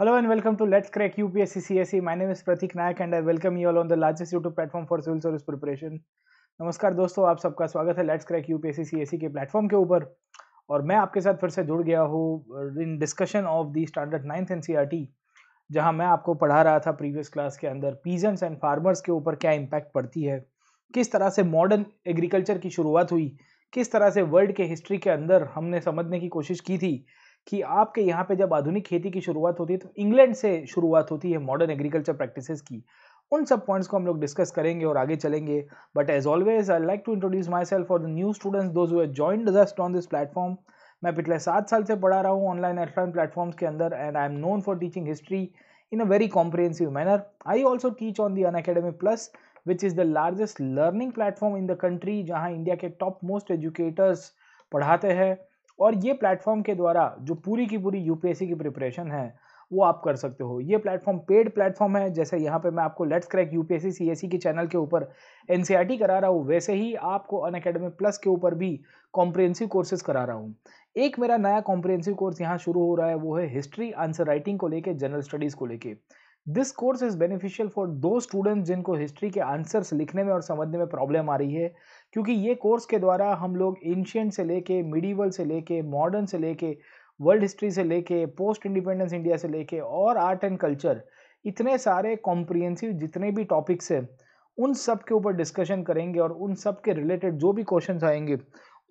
Hello and welcome to Let's Crack UPSC CSE. My name is Pratik Nayak and I welcome you all on the largest YouTube platform for civil service preparation. नमस्कार दोस्तों आप सबका स्वागत है let's crack UPSC CSC के platform के ऊपर और मैं आपके साथ फिर से जुड़ गया हूँ in discussion of the standard ninth N C जहाँ मैं आपको पढ़ा रहा था प्रीवियस क्लास के अंदर पीजेंट्स एंड फार्मर्स के ऊपर क्या इम्पैक्ट पड़ती है किस तरह से मॉडर्न एग्रीकल्चर की शुरुआत हुई किस तरह से वर्ल्ड के हिस्ट्री के अंदर हमने समझने की कोशिश की थी कि आपके यहाँ पे जब आधुनिक खेती की शुरुआत होती है तो इंग्लैंड से शुरुआत होती है मॉडर्न एग्रीकल्चर प्रैक्टिसेस की उन सब पॉइंट्स को हम लोग डिस्कस करेंगे और आगे चलेंगे but as always I like to introduce myself for the new students those who join just on this platform मैं पिछले सात साल से पढ़ा रहा हूँ ऑनलाइन एक्सलाइन प्लेटफॉर्म्स के अंदर and I am known for teaching history in a very comprehensive manner I also teach on the on academy plus which is the largest learning platform in the country जहाँ India के top most educators पढ़ाते हैं और ये platform के द्वारा जो पूरी की पूरी यूपीएससी की प्रिपरेशन है वो आप कर सकते हो ये प्लेटफॉर्म पेड प्लेटफॉर्म है जैसे यहाँ पे मैं आपको लेट्स क्रैक यूपीएससी सीएससी के चैनल के ऊपर एन e करा रहा हूँ वैसे ही आपको अन अकेडमी प्लस के ऊपर भी कॉम्प्रिहेंसिव कोर्सेज करा रहा हूँ एक मेरा नया कॉम्प्रिहेंसिव कोर्स यहाँ शुरू हो रहा है वो है हिस्ट्री आंसर राइटिंग को लेकर जनरल स्टडीज़ को लेकर this course is beneficial for those students जिनको हिस्ट्री के आंसर्स लिखने में और समझने में प्रॉब्लम आ रही है क्योंकि ये कोर्स के द्वारा हम लोग एंशियंट से लेके मिडीवल से लेके मॉडर्न से लेके वर्ल्ड हिस्ट्री से लेके पोस्ट इंडिपेंडेंस इंडिया से लेके और आर्ट एंड कल्चर इतने सारे कॉम्प्रिहेंसिव जितने भी टॉपिक्स हैं उन सब के ऊपर डिस्कशन करेंगे और उन सब के रिलेटेड जो भी क्वेश्चन आएंगे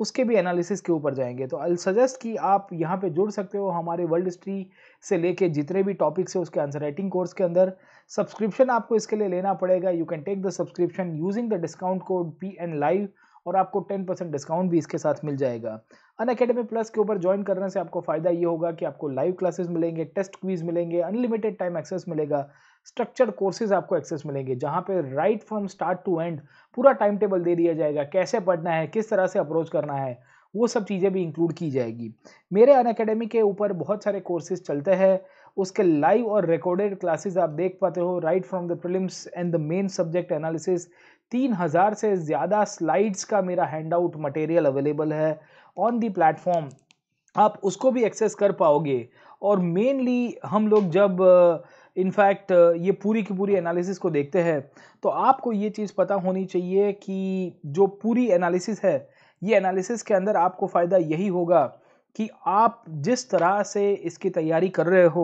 उसके भी एनालिसिस के ऊपर जाएंगे तो आई सजेस्ट कि आप यहाँ पे जुड़ सकते हो हमारे वर्ल्ड हिस्ट्री से लेके जितने भी टॉपिक्स है उसके आंसर राइटिंग कोर्स के अंदर सब्सक्रिप्शन आपको इसके लिए लेना पड़ेगा you can take the subscription using the discount code P N live और आपको 10% डिस्काउंट भी इसके साथ मिल जाएगा अन अकेडमी प्लस के ऊपर ज्वाइन करने से आपको फ़ायदा ये होगा कि आपको लाइव क्लासेस मिलेंगे टेस्ट क्वीज मिलेंगे अनलिमिटेड टाइम एक्सेस मिलेगा स्ट्रक्चर्ड कोर्सेज आपको एक्सेस मिलेंगे जहाँ पे right from start to end पूरा टाइम टेबल दे दिया जाएगा कैसे पढ़ना है किस तरह से अप्रोच करना है वो सब चीज़ें भी इंक्लूड की जाएगी मेरे अन अकेडमी के ऊपर बहुत सारे कोर्सेज चलते हैं उसके लाइव और रिकॉर्डेड क्लासेस आप देख पाते हो right from the prelims and the main subject analysis तीन हज़ार से ज़्यादा स्लाइड्स का मेरा हैंड आउट मटेरियल अवेलेबल है ऑन दी प्लेटफॉर्म आप उसको भी एक्सेस कर पाओगे और मेनली हम लोग जब इनफैक्ट uh, uh, ये पूरी की पूरी एनालिसिस को देखते हैं तो आपको ये चीज़ पता होनी चाहिए कि जो पूरी एनालिसिस है ये एनालिसिस के अंदर आपको फ़ायदा यही होगा कि आप जिस तरह से इसकी तैयारी कर रहे हो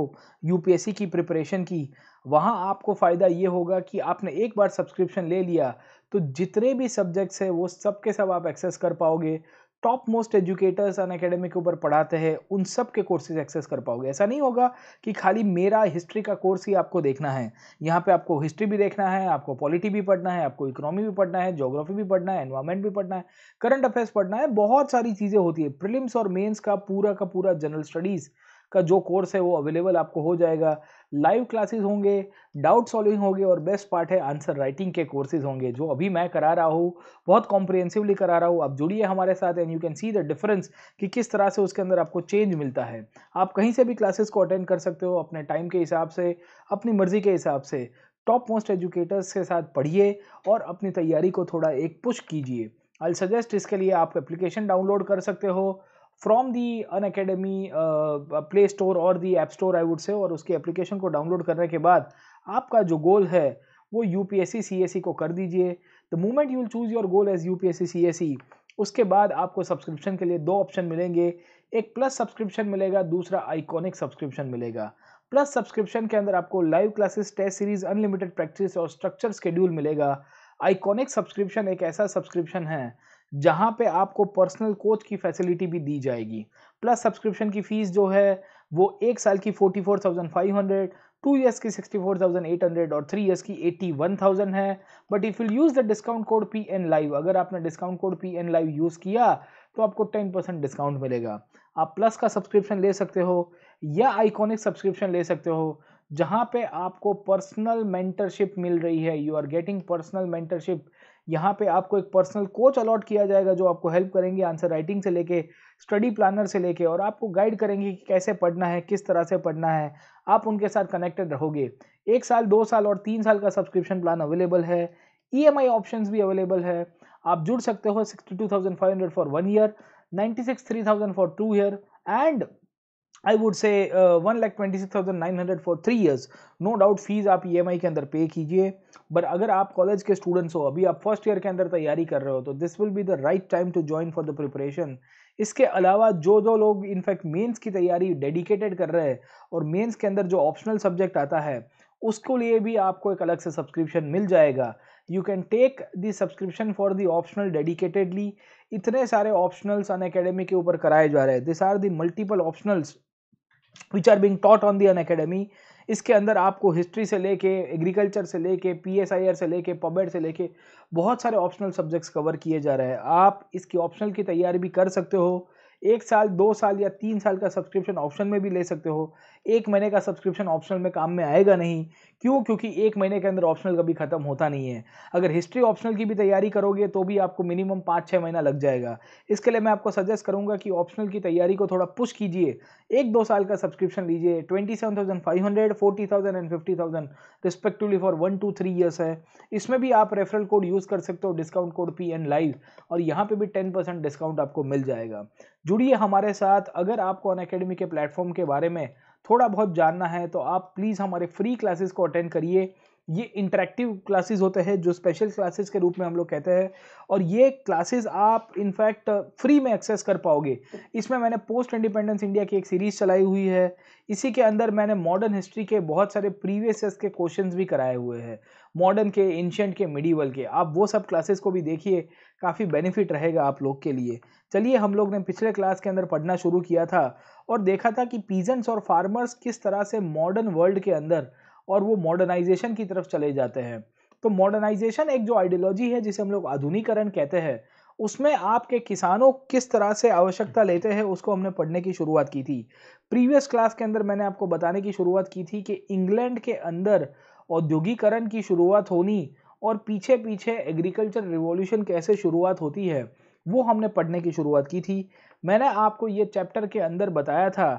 यूपीएससी की प्रिपरेशन की वहाँ आपको फ़ायदा ये होगा कि आपने एक बार सब्सक्रिप्शन ले लिया तो जितने भी सब्जेक्ट्स हैं वो सब के सब आप एक्सेस कर पाओगे top most educators Unacademy के ऊपर पढ़ाते हैं उन सब के कोर्सेज एक्सेस कर पाओगे ऐसा नहीं होगा कि खाली मेरा हिस्ट्री का कोर्स ही आपको देखना है यहाँ पे आपको हिस्ट्री भी देखना है आपको पॉलिटी भी पढ़ना है आपको इकोनॉमी भी पढ़ना है जोग्राफी भी पढ़ना है एनवायरमेंट भी पढ़ना है करंट अफेयर्स पढ़ना है बहुत सारी चीज़ें होती है प्रिलिम्स और मेन्स का पूरा का पूरा जनरल स्टडीज़ का जो कोर्स है वो अवेलेबल आपको हो जाएगा लाइव क्लासेस होंगे डाउट सॉल्विंग होंगे और बेस्ट पार्ट है आंसर राइटिंग के कोर्सेज होंगे जो अभी मैं करा रहा हूँ बहुत कॉम्प्रिहेंसिवली करा रहा हूँ आप जुड़िए हमारे साथ and you can see the difference कि किस तरह से उसके अंदर आपको चेंज मिलता है आप कहीं से भी क्लासेस को अटेंड कर सकते हो अपने टाइम के हिसाब से अपनी मर्जी के हिसाब से टॉप मोस्ट एजुकेटर्स के साथ पढ़िए और अपनी तैयारी को थोड़ा एक पुश कीजिए आई सजेस्ट इसके लिए आप एप्लीकेशन डाउनलोड कर सकते हो from the Unacademy play store और the app store I would say और उसके एप्लीकेशन को डाउनलोड करने के बाद आपका जो गोल है वो U P S C C S C को कर दीजिए the moment you choose your goal as U P S C C S C उसके बाद आपको सब्सक्रिप्शन के लिए दो ऑप्शन मिलेंगे एक प्लस सब्सक्रिप्शन मिलेगा दूसरा आइकॉनिक सब्सक्रिप्शन मिलेगा प्लस सब्सक्रिप्शन के अंदर आपको live classes test series unlimited practice और स्ट्रक्चर स्केड्यूल मिलेगा आइकॉनिक सब्सक्रिप्शन एक ऐसा सब्सक्रिप्शन है जहाँ पे आपको पर्सनल कोच की फैसिलिटी भी दी जाएगी प्लस सब्सक्रिप्शन की फ़ीस जो है वो एक साल की forty four thousand five hundred two years की sixty four thousand eight hundred और थ्री ईयर्स की एट्टी वन थाउजेंड है but if you use the discount code P N live अगर आपने discount code P N live use किया तो आपको ten percent discount मिलेगा आप प्लस का सब्सक्रिप्शन ले सकते हो या आइकॉनिक सब्सक्रिप्शन ले सकते हो जहाँ पे आपको पर्सनल मेंटरशिप मिल रही है you are getting personal mentorship यहाँ पे आपको एक पर्सनल कोच अलॉट किया जाएगा जो आपको हेल्प करेंगे आंसर राइटिंग से लेके स्टडी प्लानर से लेके और आपको गाइड करेंगे कि कैसे पढ़ना है किस तरह से पढ़ना है आप उनके साथ कनेक्टेड रहोगे एक साल दो साल और तीन साल का सब्सक्रिप्शन प्लान अवेलेबल है ई एम आई ऑप्शन भी अवेलेबल है आप जुड़ सकते हो sixty two thousand five hundred for one year ninety six three thousand for two year and I would say one lakh twenty six thousand nine hundred for three years no doubt fees आप E e के अंदर पे कीजिए but अगर आप college के students हो अभी आप फर्स्ट ईयर के अंदर तैयारी कर रहे हो तो this will be the right time to join for the preparation इसके अलावा जो जो लोग इनफैक्ट मेंस की तैयारी डेडिकेटेड कर रहे हैं और मेंस के अंदर जो ऑप्शनल सब्जेक्ट आता है उसके लिए भी आपको एक अलग से सब्सक्रिप्शन मिल जाएगा you can take the subscription for the optional dedicatedly इतने सारे ऑप्शनल्स अन अकेडमी के ऊपर कराए जा रहे हैं this are the multiple optionals which are being taught on the Unacademy इसके अंदर आपको हिस्ट्री से लेके एग्रीकल्चर से लेके पीएसआईआर से लेके पबेड से लेके बहुत सारे ऑप्शनल सब्जेक्ट्स कवर किए जा रहे हैं आप इसकी ऑप्शनल की तैयारी भी कर सकते हो एक साल दो साल या तीन साल का सब्सक्रिप्शन ऑप्शन में भी ले सकते हो एक महीने का सब्सक्रिप्शन ऑप्शनल में काम में आएगा नहीं क्यों क्योंकि एक महीने के अंदर ऑप्शनल कभी ख़त्म होता नहीं है अगर हिस्ट्री ऑप्शनल की भी तैयारी करोगे तो भी आपको मिनिमम पाँच छः महीना लग जाएगा इसके लिए मैं आपको सजेस्ट करूंगा कि ऑप्शनल की तैयारी को थोड़ा पुश कीजिए एक दो साल का सब्सक्रिप्शन लीजिए twenty seven thousand five hundred forty thousand and fifty thousand respectively for one two three years है इसमें भी आप रेफरल कोड यूज़ कर सकते हो discount code P N live और यहाँ पर भी टेन परसेंट डिस्काउंट आपको मिल जाएगा जुड़िए हमारे साथ अगर आपको अन के प्लेटफॉर्म के बारे में थोड़ा बहुत जानना है तो आप प्लीज़ हमारे फ्री क्लासेस को अटेंड करिए ये इंटरेक्टिव क्लासेस होते हैं जो स्पेशल क्लासेस के रूप में हम लोग कहते हैं और ये क्लासेस आप इनफैक्ट फ्री में एक्सेस कर पाओगे इसमें मैंने पोस्ट इंडिपेंडेंस इंडिया की एक सीरीज़ चलाई हुई है इसी के अंदर मैंने मॉडर्न हिस्ट्री के बहुत सारे प्रीवियस के क्वेश्चंस भी कराए हुए हैं मॉडर्न के एंशंट के मिडीवल के आप वो सब क्लासेस को भी देखिए काफ़ी बेनिफिट रहेगा आप लोग के लिए चलिए हम लोग ने पिछले क्लास के अंदर पढ़ना शुरू किया था और देखा था कि पीजेंट्स और फार्मर्स किस तरह से मॉडर्न वर्ल्ड के अंदर और वो मॉडर्नाइजेशन की तरफ चले जाते हैं तो मॉडर्नाइजेशन एक जो आइडियोलॉजी है जिसे हम लोग आधुनिकरण कहते हैं उसमें आपके किसानों किस तरह से आवश्यकता लेते हैं उसको हमने पढ़ने की शुरुआत की थी प्रीवियस क्लास के अंदर मैंने आपको बताने की शुरुआत की थी कि इंग्लैंड के अंदर औद्योगिकरण की शुरुआत होनी और पीछे पीछे एग्रीकल्चर रिवॉल्यूशन कैसे शुरुआत होती है वो हमने पढ़ने की शुरुआत की थी मैंने आपको ये चैप्टर के अंदर बताया था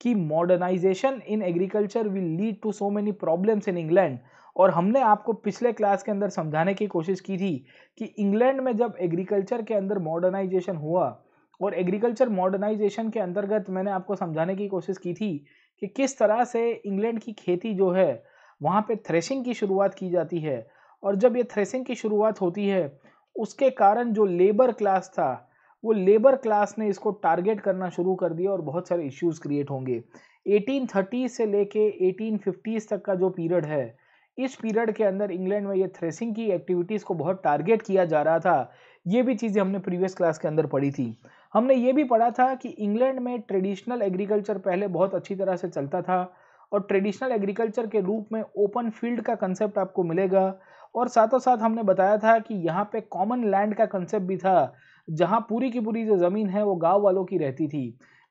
कि modernisation in agriculture will lead to so many problems in England और हमने आपको पिछले क्लास के अंदर समझाने की कोशिश की थी कि इंग्लैंड में जब एग्रीकल्चर के अंदर मॉडर्नाइजेशन हुआ और एग्रीकल्चर मॉडर्नाइजेशन के अंतर्गत मैंने आपको समझाने की कोशिश की थी कि किस तरह से इंग्लैंड की खेती जो है वहाँ पे थ्रेशिंग की शुरुआत की जाती है और जब ये थ्रेसिंग की शुरुआत होती है उसके कारण जो लेबर क्लास था वो लेबर क्लास ने इसको टारगेट करना शुरू कर दिया और बहुत सारे इश्यूज क्रिएट होंगे 1830 से लेके 1850 तक का जो पीरियड है इस पीरियड के अंदर इंग्लैंड में ये थ्रेसिंग की एक्टिविटीज़ को बहुत टारगेट किया जा रहा था ये भी चीज़ें हमने प्रीवियस क्लास के अंदर पढ़ी थी हमने ये भी पढ़ा था कि इंग्लैंड में ट्रेडिशनल एग्रीकल्चर पहले बहुत अच्छी तरह से चलता था और ट्रेडिशनल एग्रीकल्चर के रूप में ओपन फील्ड का कंसेप्ट आपको मिलेगा और साथों साथ हमने बताया था कि यहाँ पे कॉमन लैंड का कंसेप्ट भी था जहाँ पूरी की पूरी जो ज़मीन है वो गाँव वालों की रहती थी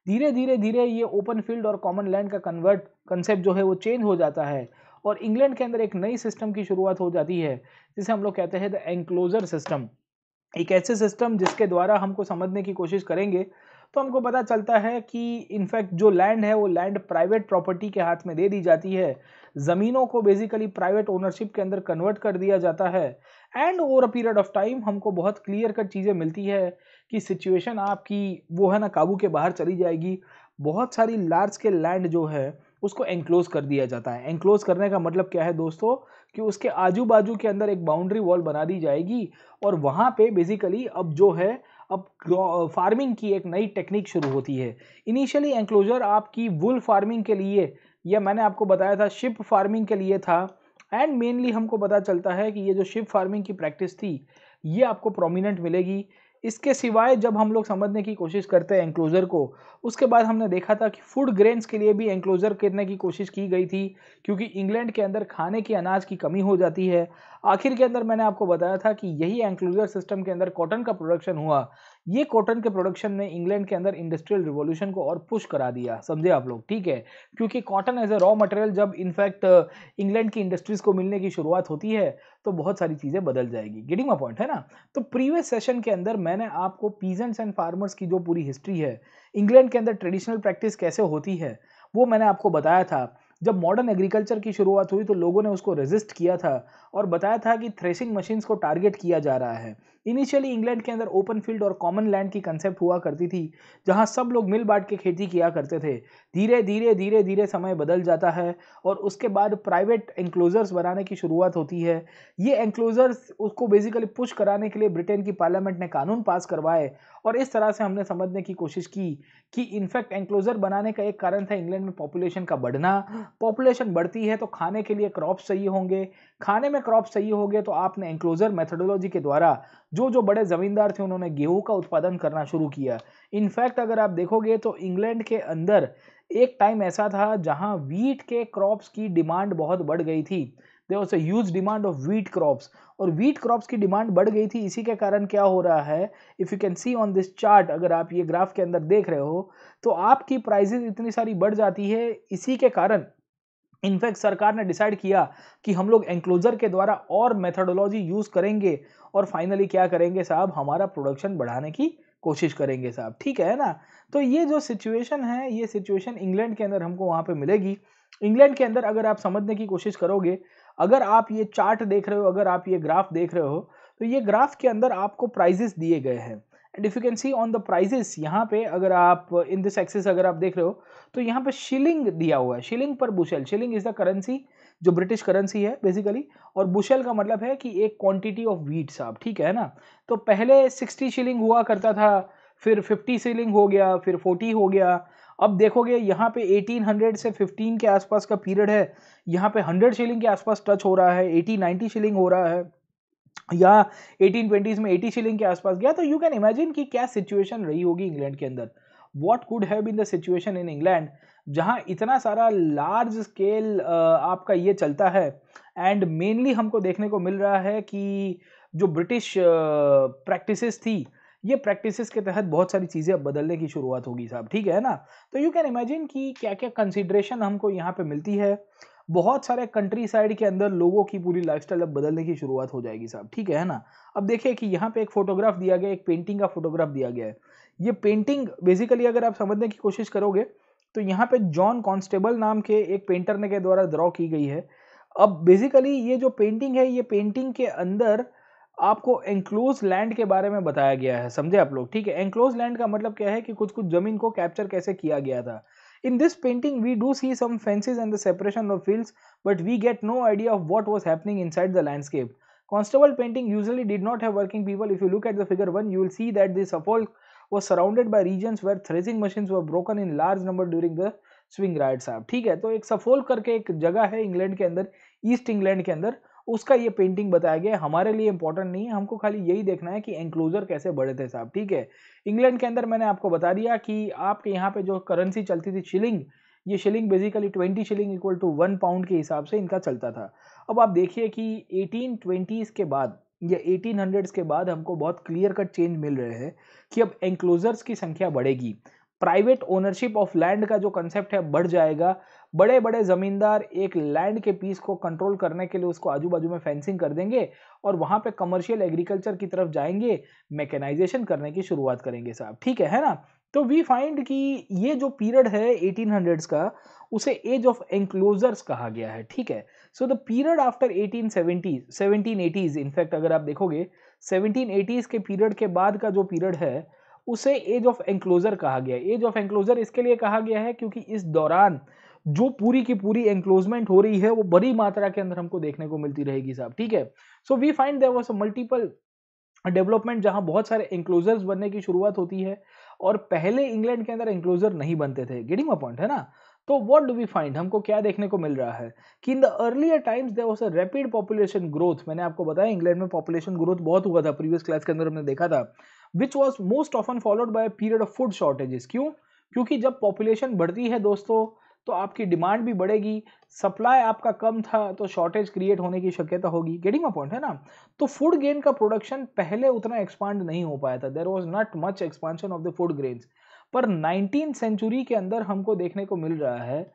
धीरे धीरे धीरे ये ओपन फील्ड और कॉमन लैंड का कन्वर्ट कंसेप्ट जो है वो चेंज हो जाता है और इंग्लैंड के अंदर एक नई सिस्टम की शुरुआत हो जाती है जिसे हम लोग कहते हैं द एंक्लोजर सिस्टम एक ऐसे सिस्टम जिसके द्वारा हमको समझने की कोशिश करेंगे तो हमको पता चलता है कि इनफैक्ट जो लैंड है वो लैंड प्राइवेट प्रॉपर्टी के हाथ में दे दी जाती है ज़मीनों को बेसिकली प्राइवेट ओनरशिप के अंदर कन्वर्ट कर दिया जाता है and over a period of time हमको बहुत क्लियर कट चीज़ें मिलती है कि सिचुएशन आपकी वो है ना काबू के बाहर चली जाएगी बहुत सारी लार्ज स्केल लैंड जो है उसको एनक्लोज कर दिया जाता है एनक्लोज करने का मतलब क्या है दोस्तों कि उसके आजू बाजू के अंदर एक बाउंड्री वॉल बना दी जाएगी और वहाँ पे बेसिकली अब जो है अब फार्मिंग की एक नई टेक्निक शुरू होती है इनिशियली एंक्लोजर आपकी वुल फार्मिंग के लिए या मैंने आपको बताया था शिप फार्मिंग के लिए था एंड मेनली हमको पता चलता है कि ये जो शिप फार्मिंग की प्रैक्टिस थी ये आपको प्रोमिनेंट मिलेगी इसके सिवाय जब हम लोग समझने की कोशिश करते हैं एंक्लोज़र को उसके बाद हमने देखा था कि फूड ग्रेन्स के लिए भी एंक्लोज़र करने की कोशिश की गई थी क्योंकि इंग्लैंड के अंदर खाने के अनाज की कमी हो जाती है आखिर के अंदर मैंने आपको बताया था कि यही एंक्लोज़र सिस्टम के अंदर कॉटन का प्रोडक्शन हुआ ये कॉटन के प्रोडक्शन ने इंग्लैंड के अंदर इंडस्ट्रियल रिवोल्यूशन को और पुश करा दिया समझे आप लोग ठीक है क्योंकि cotton as a raw material जब इनफैक्ट इंग्लैंड uh, की इंडस्ट्रीज को मिलने की शुरुआत होती है तो बहुत सारी चीज़ें बदल जाएगी गेटिंग माई पॉइंट है ना तो प्रीवियस सेशन के अंदर मैंने आपको पीजेंट्स एंड फार्मर्स की जो पूरी हिस्ट्री है इंग्लैंड के अंदर ट्रेडिशनल प्रैक्टिस कैसे होती है वो मैंने आपको बताया था जब मॉडर्न एग्रीकल्चर की शुरुआत हुई तो लोगों ने उसको रेजिस्ट किया था और बताया था कि थ्रेसिंग मशीन्स को टारगेट किया जा रहा है इनिशियली इंग्लैंड के अंदर ओपन फील्ड और कॉमन लैंड की कंसेप्ट हुआ करती थी जहां सब लोग मिल बांट के खेती किया करते थे धीरे धीरे धीरे धीरे समय बदल जाता है और उसके बाद प्राइवेट एंक्लोजर्स बनाने की शुरुआत होती है ये एंक्लोजर्स उसको बेसिकली पुश कराने के लिए ब्रिटेन की पार्लियामेंट ने कानून पास करवाए और इस तरह से हमने समझने की कोशिश की कि इनफैक्ट एंक्लोजर बनाने का एक कारण था इंग्लैंड में पॉपुलेशन का बढ़ना पॉपुलेशन बढ़ती है तो खाने के लिए क्रॉप्स चाहिए होंगे खाने में क्रॉप सही हो गए तो आपने एंक्लोजर मेथडोलॉजी के द्वारा जो जो बड़े ज़मींदार थे उन्होंने गेहूं का उत्पादन करना शुरू किया इनफैक्ट अगर आप देखोगे तो इंग्लैंड के अंदर एक टाइम ऐसा था जहां वीट के क्रॉप्स की डिमांड बहुत बढ़ गई थी there was a huge demand of wheat crops और वीट क्रॉप्स की डिमांड बढ़ गई थी इसी के कारण क्या हो रहा है if you can see on this chart अगर आप ये ग्राफ के अंदर देख रहे हो तो आपकी प्राइजेज इतनी सारी बढ़ जाती है इसी के कारण इनफैक्ट सरकार ने डिसाइड किया कि हम लोग एंक्लोजर के द्वारा और मेथडोलॉजी यूज़ करेंगे और फाइनली क्या करेंगे साहब हमारा प्रोडक्शन बढ़ाने की कोशिश करेंगे साहब ठीक है ना तो ये जो सिचुएशन है ये सिचुएशन इंग्लैंड के अंदर हमको वहाँ पे मिलेगी इंग्लैंड के अंदर अगर आप समझने की कोशिश करोगे अगर आप ये चार्ट देख रहे हो अगर आप ये ग्राफ देख रहे हो तो ये ग्राफ के अंदर आपको प्राइजेस दिए गए हैं and if you can see on the prices यहाँ पे अगर आप इन दिस एक्सेस अगर आप देख रहे हो तो यहाँ पे शिलिंग दिया हुआ है shilling per bushel shilling is the currency जो ब्रिटिश करेंसी है बेसिकली और बुशेल का मतलब है कि एक क्वांटिटी ऑफ वीट साहब ठीक है ना तो पहले सिक्सटी शिलिंग हुआ करता था फिर फिफ्टी शिलिंग हो गया फिर फोर्टी हो गया अब देखोगे यहाँ पे 1800 से 15 के आसपास का पीरियड है यहाँ पे 100 शिलिंग के आसपास टच हो रहा है 80 90 शिलिंग हो रहा है या 1820s में 80 शिलिंग के आसपास गया तो यू कैन इमेजिन कि क्या सिचुएशन रही होगी इंग्लैंड के अंदर what could have been the situation in England जहाँ इतना सारा लार्ज स्केल आपका ये चलता है एंड मेनली हमको देखने को मिल रहा है कि जो ब्रिटिश प्रैक्टिसेस थी ये प्रैक्टिसेस के तहत बहुत सारी चीज़ें अब बदलने की शुरुआत होगी साहब ठीक है ना तो यू कैन इमेजिन कि क्या क्या कंसिड्रेशन हमको यहाँ पे मिलती है बहुत सारे कंट्री साइड के अंदर लोगों की पूरी स्टाइल अब बदलने की शुरुआत हो जाएगी साहब ठीक है ना अब देखिए कि यहाँ पे एक फोटोग्राफ दिया गया एक पेंटिंग का फोटोग्राफ दिया गया है ये पेंटिंग बेसिकली अगर आप समझने की कोशिश करोगे तो यहाँ पे जॉन कॉन्स्टेबल नाम के एक पेंटर ने के द्वारा ड्रॉ की गई है अब बेसिकली ये जो पेंटिंग है ये पेंटिंग के अंदर आपको एंक्लोज लैंड के बारे में बताया गया है समझे आप लोग ठीक है एंक्लोज लैंड का मतलब क्या है कि कुछ कुछ ज़मीन को कैप्चर कैसे किया गया था In this painting, we do see some fences and the separation of fields, but we get no idea of what was happening inside the landscape. Constable painting usually did not have working people. If you look at the figure 1, you will see that the Suffolk was surrounded by regions where threshing machines were broken in large number during the swing riots. साहब ठीक है तो एक सफोल करके एक जगह है England के अंदर के अंदर उसका ये पेंटिंग बताया गया हमारे लिए इंपॉर्टेंट नहीं है हमको खाली यही देखना है कि एंक्लोजर कैसे बढ़े थे साहब ठीक है इंग्लैंड के अंदर मैंने आपको बता दिया कि आपके यहाँ पे जो करेंसी चलती थी शिलिंग ये shilling basically twenty shilling equal to one pound के हिसाब से इनका चलता था अब आप देखिए कि एटीन ट्वेंटीज़ के बाद या एटीन हंड्रेड्स के बाद हमको बहुत क्लियर कट चेंज मिल रहे हैं कि अब एंक्लोजर्स की संख्या बढ़ेगी प्राइवेट ओनरशिप ऑफ लैंड का जो कंसेप्ट है बढ़ जाएगा बड़े बड़े ज़मींदार एक लैंड के पीस को कंट्रोल करने के लिए उसको आजू बाजू में फेंसिंग कर देंगे और वहाँ पे कमर्शियल एग्रीकल्चर की तरफ जाएंगे मैकेनाइजेशन करने की शुरुआत करेंगे साहब ठीक है है ना तो वी फाइंड कि ये जो पीरियड है एटीन का उसे एज ऑफ एंक्लोजर्स कहा गया है ठीक है so the period after 1870s eighties in fact अगर आप देखोगे सेवनटीन के पीरियड के बाद का जो पीरियड है उसे एज ऑफ एंक्लोजर कहा गया एज ऑफ एंक्लोजर इसके लिए कहा गया है क्योंकि इस दौरान जो पूरी की पूरी एंक्लोजमेंट हो रही है वो बड़ी मात्रा के अंदर हमको देखने को मिलती रहेगी साहब ठीक है so we find there was multiple development जहां बहुत सारे एंक्लोजर्स बनने की शुरुआत होती है और पहले इंग्लैंड के अंदर एंक्लोजर नहीं बनते थे गेटिंग अ पॉइंट है ना तो वॉट डू वी फाइंड हमको क्या देखने को मिल रहा है कि in the earlier times there was a rapid population growth मैंने आपको बताया इंग्लैंड में पॉपुलेशन ग्रोथ बहुत हुआ था प्रीवियस क्लास के अंदर हमने देखा था which was most often followed by period of food shortages क्यों क्योंकि जब पॉपुलेशन बढ़ती है दोस्तों तो आपकी डिमांड भी बढ़ेगी सप्लाई आपका कम था तो शॉर्टेज क्रिएट होने की शक्यता होगी गेटिंग अ पॉइंट है ना तो फूड ग्रेन का प्रोडक्शन पहले उतना एक्सपांड नहीं हो पाया था there was not much expansion of the food grains पर नाइनटीन सेंचुरी के अंदर हमको देखने को मिल रहा है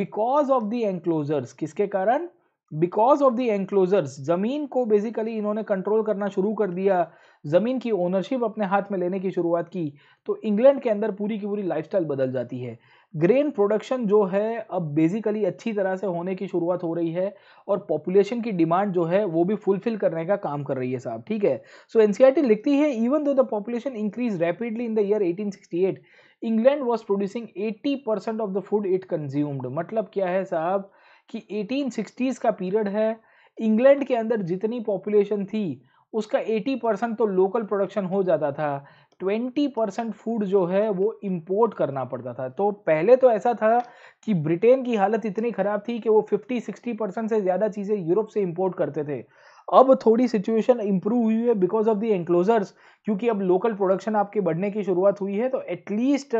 बिकॉज ऑफ द एंक्लोजर्स किसके कारण बिकॉज ऑफ द एंक्लोजर्स जमीन को बेसिकली इन्होंने कंट्रोल करना शुरू कर दिया जमीन की ओनरशिप अपने हाथ में लेने की शुरुआत की तो इंग्लैंड के अंदर पूरी की पूरी लाइफस्टाइल बदल जाती है ग्रेन प्रोडक्शन जो है अब बेसिकली अच्छी तरह से होने की शुरुआत हो रही है और पॉपुलेशन की डिमांड जो है वो भी फुलफिल करने का काम कर रही है साहब ठीक है सो एनसीईआरटी e लिखती है even though the population increase rapidly in the year 1868 England was producing 80 percent of the food it consumed मतलब क्या है साहब कि एटीन का पीरियड है इंग्लैंड के अंदर जितनी पॉपुलेशन थी उसका 80 परसेंट तो लोकल प्रोडक्शन हो जाता था ट्वेंटी परसेंट फूड जो है वो इम्पोर्ट करना पड़ता था तो पहले तो ऐसा था कि ब्रिटेन की हालत इतनी ख़राब थी कि वो फिफ्टी सिक्सटी परसेंट से ज़्यादा चीज़ें यूरोप से इम्पोर्ट करते थे अब थोड़ी सिचुएशन इंप्रूव हुई है बिकॉज ऑफ द एनक्लोजर्स क्योंकि अब लोकल प्रोडक्शन आपके बढ़ने की शुरुआत हुई है तो एटलीस्ट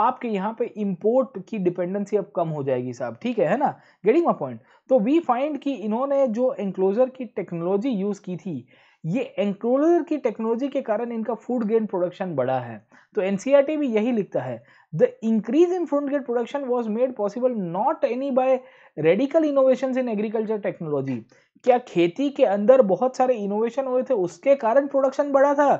आपके यहाँ पे इंपोर्ट की डिपेंडेंसी अब कम हो जाएगी साहब ठीक है है ना गेटिंग माई पॉइंट तो वी फाइंड कि इन्होंने जो एनक्लोजर की टेक्नोलॉजी यूज़ की थी ये एंक्रोलर की टेक्नोलॉजी के कारण इनका फूड ग्रेन प्रोडक्शन बढ़ा है तो एनसीईआरटी e भी यही लिखता है the increase in food grain production was made possible not any by radical innovation in agriculture technology क्या खेती के अंदर बहुत सारे इनोवेशन हुए थे उसके कारण प्रोडक्शन बढ़ा था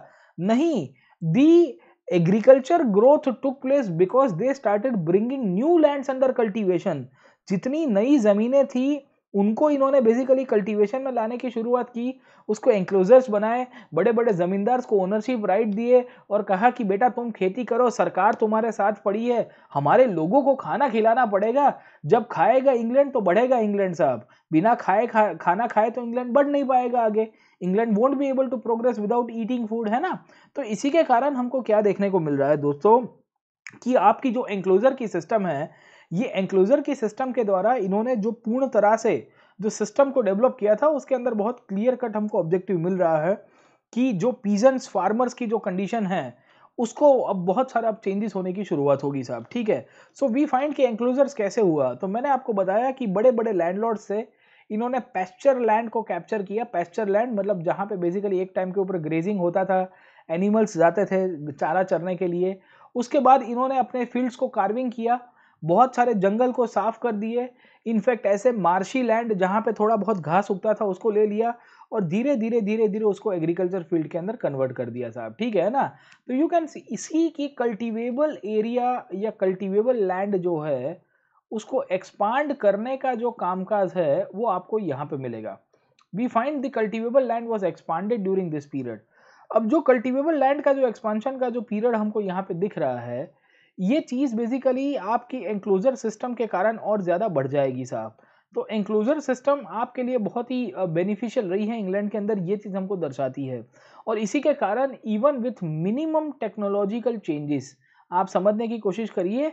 नहीं the agriculture growth took place because they started bringing new lands under cultivation जितनी नई ज़मीनें थी उनको इन्होंने बेसिकली कल्टीवेशन में लाने की शुरुआत की उसको एंक्लोजर्स बनाए बड़े बड़े ज़मींदार्स को ओनरशिप राइट दिए और कहा कि बेटा तुम खेती करो सरकार तुम्हारे साथ पड़ी है हमारे लोगों को खाना खिलाना पड़ेगा जब खाएगा इंग्लैंड तो बढ़ेगा इंग्लैंड साहब बिना खाए खा, खाना खाए तो इंग्लैंड बढ़ नहीं पाएगा आगे England won't be able to progress without eating food है ना तो इसी के कारण हमको क्या देखने को मिल रहा है दोस्तों कि आपकी जो एंक्लोजर की सिस्टम है ये एंक्लोजर के सिस्टम के द्वारा इन्होंने जो पूर्ण तरह से जो सिस्टम को डेवलप किया था उसके अंदर बहुत क्लियर कट हमको ऑब्जेक्टिव मिल रहा है कि जो पीजेंट्स फार्मर्स की जो कंडीशन है उसको अब बहुत सारा अब चेंजेस होने की शुरुआत होगी साहब ठीक है सो वी फाइंड कि एंक्लोजर्स कैसे हुआ तो मैंने आपको बताया कि बड़े बड़े लैंडलॉर्ड से इन्होंने पेस्चर लैंड को कैप्चर किया पेस्चर लैंड मतलब जहाँ पे बेसिकली एक टाइम के ऊपर ग्रेजिंग होता था एनिमल्स जाते थे चारा चरने के लिए उसके बाद इन्होंने अपने फील्ड्स को कार्विंग किया बहुत सारे जंगल को साफ कर दिए इनफैक्ट ऐसे मार्शी लैंड जहाँ पे थोड़ा बहुत घास उगता था उसको ले लिया और धीरे धीरे धीरे धीरे उसको एग्रीकल्चर फील्ड के अंदर कन्वर्ट कर दिया साहब ठीक है ना तो यू कैन सी इसी की कल्टिवेबल एरिया या कल्टिवेबल लैंड जो है उसको एक्सपांड करने का जो कामकाज है वो आपको यहाँ पे मिलेगा we find the cultivable land was expanded during this period अब जो कल्टिवेबल लैंड का जो एक्सपांशन का जो पीरियड हमको यहाँ पे दिख रहा है ये चीज़ बेसिकली आपकी एंक्लोजर सिस्टम के कारण और ज़्यादा बढ़ जाएगी साहब तो एंक्लोजर सिस्टम आपके लिए बहुत ही बेनिफिशियल रही है इंग्लैंड के अंदर ये चीज़ हमको दर्शाती है और इसी के कारण even with minimum technological changes आप समझने की कोशिश करिए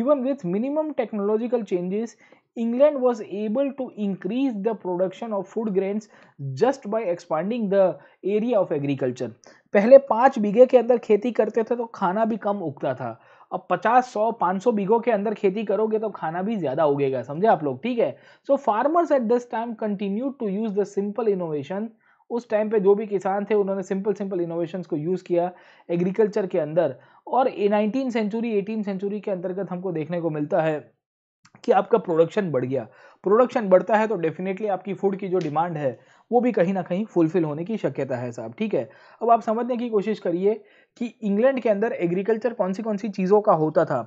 even with minimum technological changes England was able to increase the production of food grains just by expanding the area of agriculture पहले पाँच बीघे के अंदर खेती करते थे तो खाना भी कम उगता था अब 50 सौ 500 बीघों के अंदर खेती करोगे तो खाना भी ज्यादा उगेगा समझे आप लोग ठीक है so farmers at this time continue to use the simple innovation उस टाइम पे जो भी किसान थे उन्होंने सिंपल सिंपल इनोवेशन को यूज़ किया एग्रीकल्चर के अंदर और नाइनटीन सेंचुरी एटीन सेंचुरी के अंतर्गत हमको देखने को मिलता है कि आपका प्रोडक्शन बढ़ गया प्रोडक्शन बढ़ता है तो डेफिनेटली आपकी फूड की जो डिमांड है वो भी कहीं ना कहीं फुलफिल होने की शक्यता है साहब ठीक है अब आप समझने की कोशिश करिए कि इंग्लैंड के अंदर एग्रीकल्चर कौन सी कौन सी चीज़ों का होता था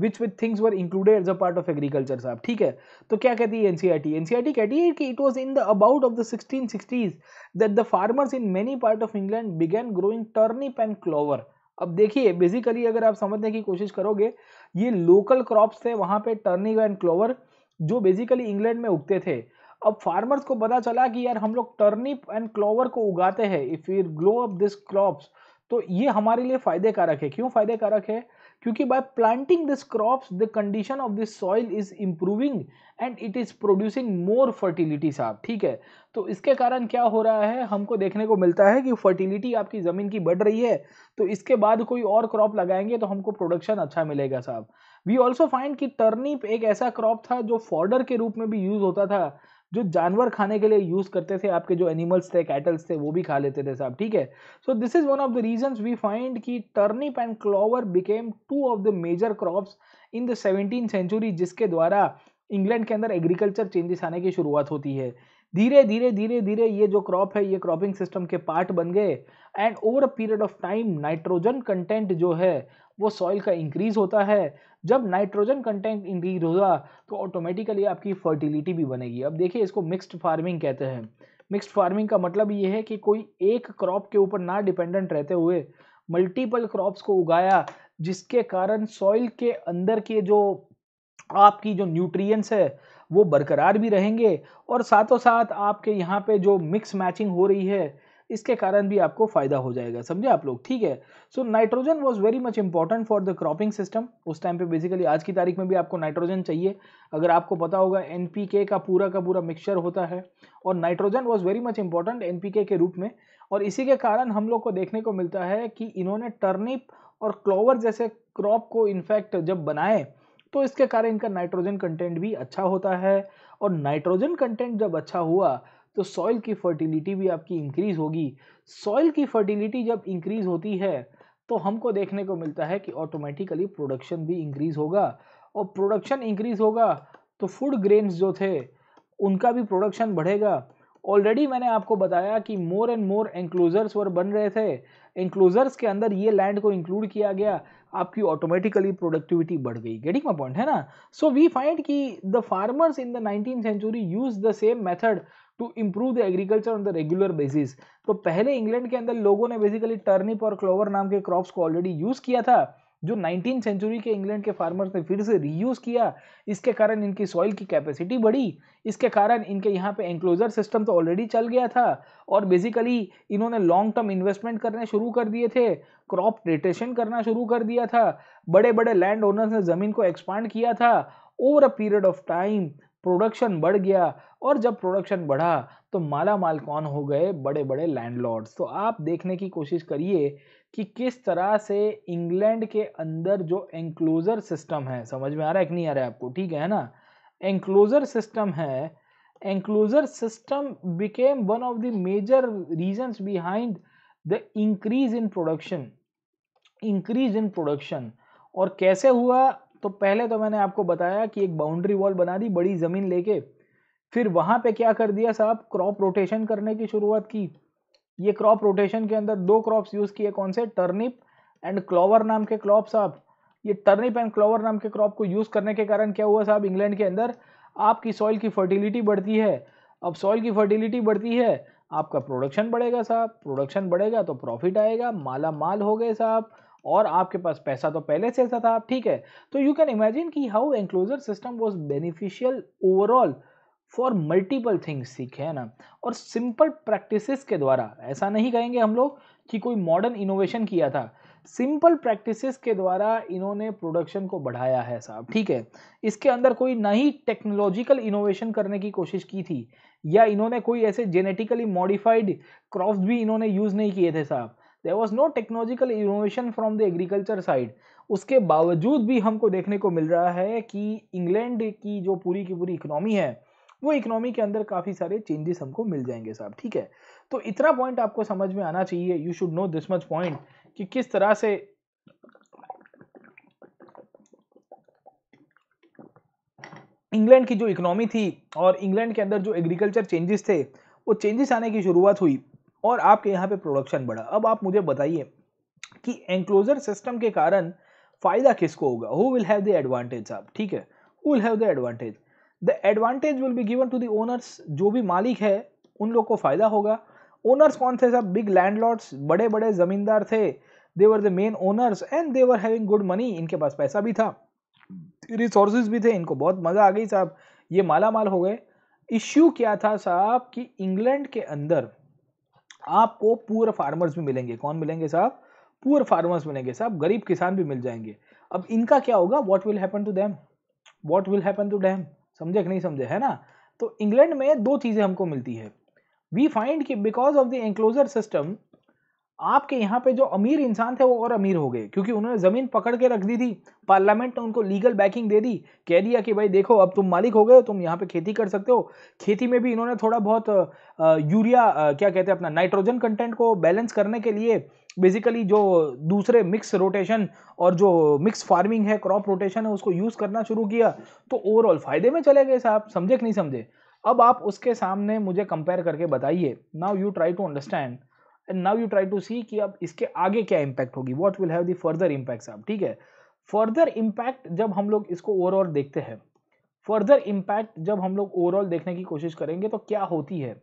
which with things were included as a part of agriculture साहब ठीक है तो क्या कहती है एनसीआरटी एनसीआरटी e e कहती है कि it was in the about of the sixteen sixties that the farmers in many part of England began growing turnip and clover अब देखिए बेसिकली अगर आप समझने की कोशिश करोगे ये लोकल क्रॉप्स थे वहाँ पे टर्निप एंड क्लोवर जो बेसिकली इंग्लैंड में उगते थे अब फार्मर्स को पता चला कि यार हम लोग टर्निप एंड क्लोवर को उगाते हैं if you grow up this crops तो ये हमारे लिए फायदेकारक है क्यों फायदेकारक है क्योंकि by planting this crops the condition of this soil is improving and it is producing more fertility साहब ठीक है तो इसके कारण क्या हो रहा है हमको देखने को मिलता है कि फर्टिलिटी आपकी ज़मीन की बढ़ रही है तो इसके बाद कोई और क्रॉप लगाएंगे तो हमको प्रोडक्शन अच्छा मिलेगा साहब वी ऑल्सो फाइंड कि टर्निप एक ऐसा क्रॉप था जो फॉर्डर के रूप में भी यूज़ होता था जो जानवर खाने के लिए यूज़ करते थे आपके जो एनिमल्स थे कैटल्स थे वो भी खा लेते थे साहब ठीक है so this is one of the reason we find की turnip and clover became two of the major crop in the seventeen century जिसके द्वारा इंग्लैंड के अंदर एग्रीकल्चर चेंजेस आने की शुरुआत होती है धीरे धीरे धीरे धीरे ये जो क्रॉप है ये क्रॉपिंग सिस्टम के पार्ट बन गए and over a period of time nitrogen content जो है वो सॉइल का इंक्रीज होता है जब नाइट्रोजन कंटेंट इंक्रीज होगा तो ऑटोमेटिकली आपकी फर्टिलिटी भी बनेगी अब देखिए इसको मिक्सड फार्मिंग कहते हैं मिक्सड फार्मिंग का मतलब ये है कि कोई एक क्रॉप के ऊपर ना डिपेंडेंट रहते हुए मल्टीपल क्रॉप्स को उगाया जिसके कारण सॉइल के अंदर के जो आपकी जो न्यूट्रिएंट्स है वो बरकरार भी रहेंगे और साथों साथ आपके यहाँ पे जो मिक्स मैचिंग हो रही है इसके कारण भी आपको फायदा हो जाएगा समझे आप लोग ठीक है so nitrogen was very much important for the cropping system उस टाइम पे बेसिकली आज की तारीख में भी आपको नाइट्रोजन चाहिए अगर आपको पता होगा एन का पूरा का पूरा मिक्सचर होता है और nitrogen was very much important N के रूप में और इसी के कारण हम लोग को देखने को मिलता है कि इन्होंने टर्निप और क्लोवर जैसे क्रॉप को इनफैक्ट जब बनाए तो इसके कारण इनका नाइट्रोजन कंटेंट भी अच्छा होता है और नाइट्रोजन कंटेंट जब अच्छा हुआ तो सॉइल की फर्टिलिटी भी आपकी इंक्रीज होगी सॉइल की फर्टिलिटी जब इंक्रीज होती है तो हमको देखने को मिलता है कि ऑटोमेटिकली प्रोडक्शन भी इंक्रीज होगा और प्रोडक्शन इंक्रीज होगा तो फूड ग्रेन्स जो थे उनका भी प्रोडक्शन बढ़ेगा ऑलरेडी मैंने आपको बताया कि मोर एंड मोर एंक्लोजर्स वर बन रहे थे एंक्लोजर्स के अंदर ये लैंड को इंक्लूड किया गया आपकी ऑटोमेटिकली प्रोडक्टिविटी बढ़ गई गेटिंग माई पॉइंट है ना सो वी फाइंड कि the farmers in the nineteen century use the same method to improve the agriculture on the regular basis तो पहले इंग्लैंड के अंदर लोगों ने बेसिकली टर्निप और क्लोवर नाम के क्रॉप्स को ऑलरेडी यूज़ किया था जो नाइनटीन सेंचुरी के इंग्लैंड के फार्मर्स ने फिर से रीयूज़ किया इसके कारण इनकी सॉइल की कैपेसिटी बढ़ी इसके कारण इनके यहाँ पे एंक्लोजर सिस्टम तो ऑलरेडी चल गया था और बेसिकली इन्होंने लॉन्ग टर्म इन्वेस्टमेंट करने शुरू कर दिए थे क्रॉप रोटेशन करना शुरू कर दिया था बड़े बड़े लैंड ओनर्स ने ज़मीन को एक्सपांड किया था over a period of time production बढ़ गया और जब प्रोडक्शन बढ़ा तो माला माल कौन हो गए बड़े बड़े लैंडलॉर्ड्स तो आप देखने की कोशिश करिए कि किस तरह से इंग्लैंड के अंदर जो एंक्लोज़र सिस्टम है समझ में आ रहा है कि नहीं आ रहा है आपको ठीक है ना एंक्लोज़र सिस्टम है enclosure system became one of the major reasons behind the increase in production increase in production और कैसे हुआ तो पहले तो मैंने आपको बताया कि एक बाउंड्री वॉल बना दी बड़ी ज़मीन लेके फिर वहाँ पे क्या कर दिया साहब क्रॉप रोटेशन करने की शुरुआत की ये क्रॉप रोटेशन के अंदर दो क्रॉप्स यूज़ किए कौन से टर्निप एंड क्लोवर नाम के क्रॉप साहब ये टर्निप एंड क्लोवर नाम के क्रॉप को यूज़ करने के कारण क्या हुआ साहब इंग्लैंड के अंदर आपकी सॉइल की फर्टिलिटी बढ़ती है अब सॉइल की फर्टिलिटी बढ़ती है आपका प्रोडक्शन बढ़ेगा साहब प्रोडक्शन बढ़ेगा तो प्रॉफिट आएगा माला माल हो गए साहब और आपके पास पैसा तो पहले से ऐसा था ठीक है तो यू कैन इमेजिन कि how enclosure system was beneficial overall for multiple things सीखे है ना और सिंपल प्रैक्टिसेस के द्वारा ऐसा नहीं कहेंगे हम लोग कि कोई मॉडर्न इनोवेशन किया था सिंपल प्रैक्टिसेस के द्वारा इन्होंने प्रोडक्शन को बढ़ाया है साहब ठीक है इसके अंदर कोई ना ही टेक्नोलॉजिकल इनोवेशन करने की कोशिश की थी या इन्होंने कोई ऐसे जेनेटिकली मॉडिफाइड क्रॉप्स भी इन्होंने यूज़ नहीं किए थे साहब there was no technological innovation from the agriculture side उसके बावजूद भी हमको देखने को मिल रहा है कि इंग्लैंड की जो पूरी की पूरी इकोनॉमी है वो इकोनॉमी के अंदर काफ़ी सारे चेंजेस हमको मिल जाएंगे साहब ठीक है तो इतना पॉइंट आपको समझ में आना चाहिए you should know this much point कि किस तरह से इंग्लैंड की जो इकोनॉमी थी और इंग्लैंड के अंदर जो एग्रीकल्चर चेंजेस थे वो चेंजेस आने की शुरुआत हुई और आपके यहाँ पे प्रोडक्शन बढ़ा अब आप मुझे बताइए कि एनक्लोजर सिस्टम के कारण फ़ायदा किसको होगा who will have the advantage आप ठीक है who will have the advantage the advantage will be given to the owners जो भी मालिक है उन लोग को फ़ायदा होगा ओनर्स कौन थे सब बिग लैंडलॉर्ड्स बड़े बड़े ज़मींदार थे they were the main owners and they were having good money इनके पास पैसा भी था रिसोर्सेज भी थे इनको बहुत मज़ा आ गई साहब ये माला माल हो गए इश्यू क्या था साहब कि इंग्लैंड के अंदर आपको पुअर फार्मर्स भी मिलेंगे कौन मिलेंगे साहब पुअर फार्मर्स मिलेंगे साहब गरीब किसान भी मिल जाएंगे अब इनका क्या होगा what will happen to them what will happen to them समझे कि नहीं समझे है ना तो इंग्लैंड में दो चीज़ें हमको मिलती है वी फाइंड कि because of the enclosure system आपके यहाँ पे जो अमीर इंसान थे वो और अमीर हो गए क्योंकि उन्होंने ज़मीन पकड़ के रख दी थी पार्लियामेंट ने उनको लीगल बैकिंग दे दी कह दिया कि भाई देखो अब तुम मालिक हो गए तुम यहाँ पे खेती कर सकते हो खेती में भी इन्होंने थोड़ा बहुत यूरिया क्या कहते हैं अपना नाइट्रोजन कंटेंट को बैलेंस करने के लिए बेसिकली जो दूसरे मिक्स रोटेशन और जो मिक्स फार्मिंग है क्रॉप रोटेशन है उसको यूज़ करना शुरू किया तो ओवरऑल फ़ायदे में चले गए साहब समझे कि नहीं समझे अब आप उसके सामने मुझे कंपेयर करके बताइए now you try to understand and now you try to see कि अब इसके आगे क्या इम्पैक्ट होगी what will have the further impact आप ठीक है फर्दर इम्पैक्ट जब हम लोग इसको ओवरऑल देखते हैं फर्दर इम्पैक्ट जब हम लोग ओवरऑल देखने की कोशिश करेंगे तो क्या होती है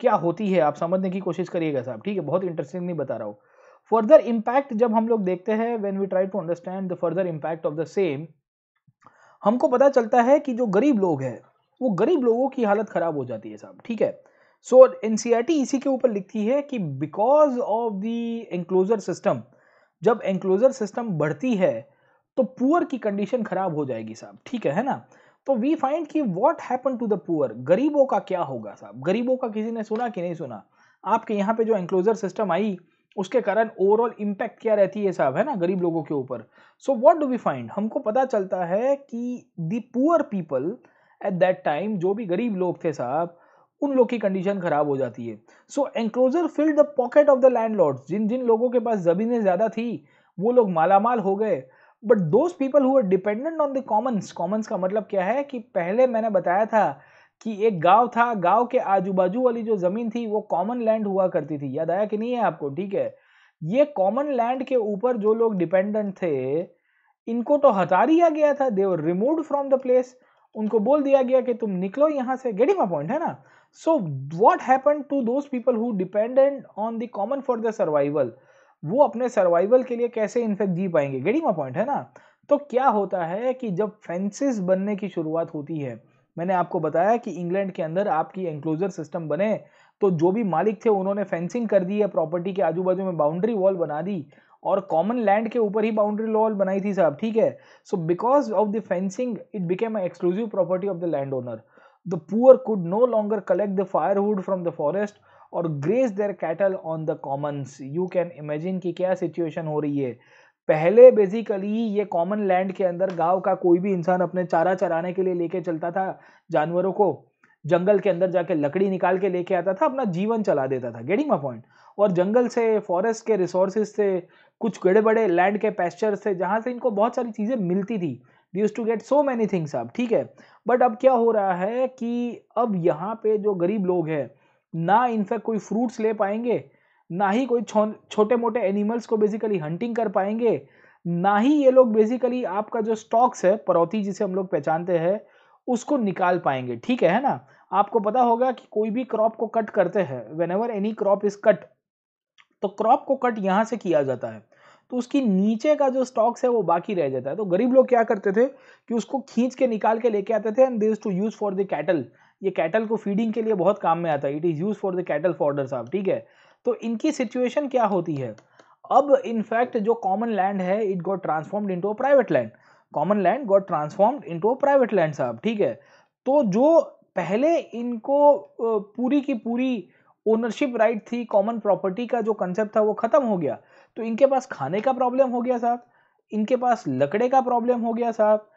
क्या होती है आप समझने की कोशिश करिएगा साहब ठीक है बहुत इंटरेस्टिंग नहीं बता रहा हूँ फर्दर इम्पैक्ट जब हम लोग देखते हैं when we try to understand the further impact of the same हमको पता चलता है कि जो गरीब लोग हैं वो गरीब लोगों की हालत ख़राब हो जाती है साहब ठीक है सो एन e इसी के ऊपर लिखती है कि because of the enclosure system जब एंक्लोजर सिस्टम बढ़ती है तो पुअर की कंडीशन खराब हो जाएगी साहब ठीक है ना तो वी फाइंड कि what happen to the poor गरीबों का क्या होगा साहब गरीबों का किसी ने सुना कि नहीं सुना आपके यहाँ पे जो एंक्लोजर सिस्टम आई उसके कारण ओवरऑल इम्पैक्ट क्या रहती है साहब है ना गरीब लोगों के ऊपर so what do we find हमको पता चलता है कि the poor people at that time जो भी गरीब लोग थे साहब उन लोग की कंडीशन खराब हो जाती है so enclosure filled the pocket of the land जिन जिन लोगों के पास जमीनें ज़्यादा थी वो लोग मालामाल हो गए but those people who were dependent on the commons commons का मतलब क्या है कि पहले मैंने बताया था कि एक गांव था गांव के आजू बाजू वाली जो ज़मीन थी वो कॉमन लैंड हुआ करती थी याद आया कि नहीं है आपको ठीक है ये कॉमन लैंड के ऊपर जो लोग डिपेंडेंट थे इनको तो हटा दिया गया था they were remove from the place उनको बोल दिया गया कि तुम निकलो यहां से गेटिंग पॉइंट है ना so what happened to those people who dependent on the common for their survival वो अपने सर्वाइवल के लिए कैसे इनफेक्ट जी पाएंगे गेटिंग माई पॉइंट है ना तो क्या होता है कि जब फेंसेस बनने की शुरुआत होती है मैंने आपको बताया कि इंग्लैंड के अंदर आपकी एंक्लोजर सिस्टम बने तो जो भी मालिक थे उन्होंने फेंसिंग कर दी है प्रॉपर्टी के आजू बाजू में बाउंड्री वॉल बना दी और कॉमन लैंड के ऊपर ही बाउंड्री वॉल बनाई थी साहब ठीक है so because of the fencing it became exclusive property of the land owner poor could no longer collect the fire firewood from the forest और graze their cattle on the commons you can imagine कि क्या situation हो रही है पहले basically ये common land के अंदर गांव का कोई भी इंसान अपने चारा चराने के लिए लेके चलता था जानवरों को जंगल के अंदर जाके लकड़ी निकाल के लेके आता था अपना जीवन चला देता था गेटिंग माई पॉइंट और जंगल से फॉरेस्ट के रिसोर्सेज से कुछ बड़े बड़े लैंड के पेस्चर से जहाँ से इनको बहुत सारी चीज़ें मिलती थी we use to get so many things आप ठीक है बट अब क्या हो रहा है कि अब यहाँ पे जो गरीब लोग हैं ना इनफैक्ट कोई फ्रूट्स ले पाएंगे ना ही कोई छोटे मोटे एनिमल्स को बेसिकली हंटिंग कर पाएंगे ना ही ये लोग बेसिकली आपका जो स्टॉक्स है परौती जिसे हम लोग पहचानते हैं उसको निकाल पाएंगे ठीक है ना आपको पता होगा कि कोई भी क्रॉप को कट करते हैं whenever any crop is cut तो क्रॉप को कट यहाँ से किया जाता है तो उसकी नीचे का जो स्टॉक्स है वो बाकी रह जाता है तो गरीब लोग क्या करते थे कि उसको खींच के निकाल के लेके आते थे and they to use for the cattle ये कैटल को फीडिंग के लिए बहुत काम में आता है it is use for the cattle fodder साहब ठीक है तो इनकी सिचुएशन क्या होती है अब इनफैक्ट जो कॉमन लैंड है it got transformed into a private land common land got transformed into a private land साहब ठीक है तो जो पहले इनको पूरी की पूरी ओनरशिप राइट थी कॉमन प्रॉपर्टी का जो कंसेप्ट था वो ख़त्म हो गया तो इनके पास खाने का प्रॉब्लम हो गया साहब इनके पास लकड़े का प्रॉब्लम हो गया साहब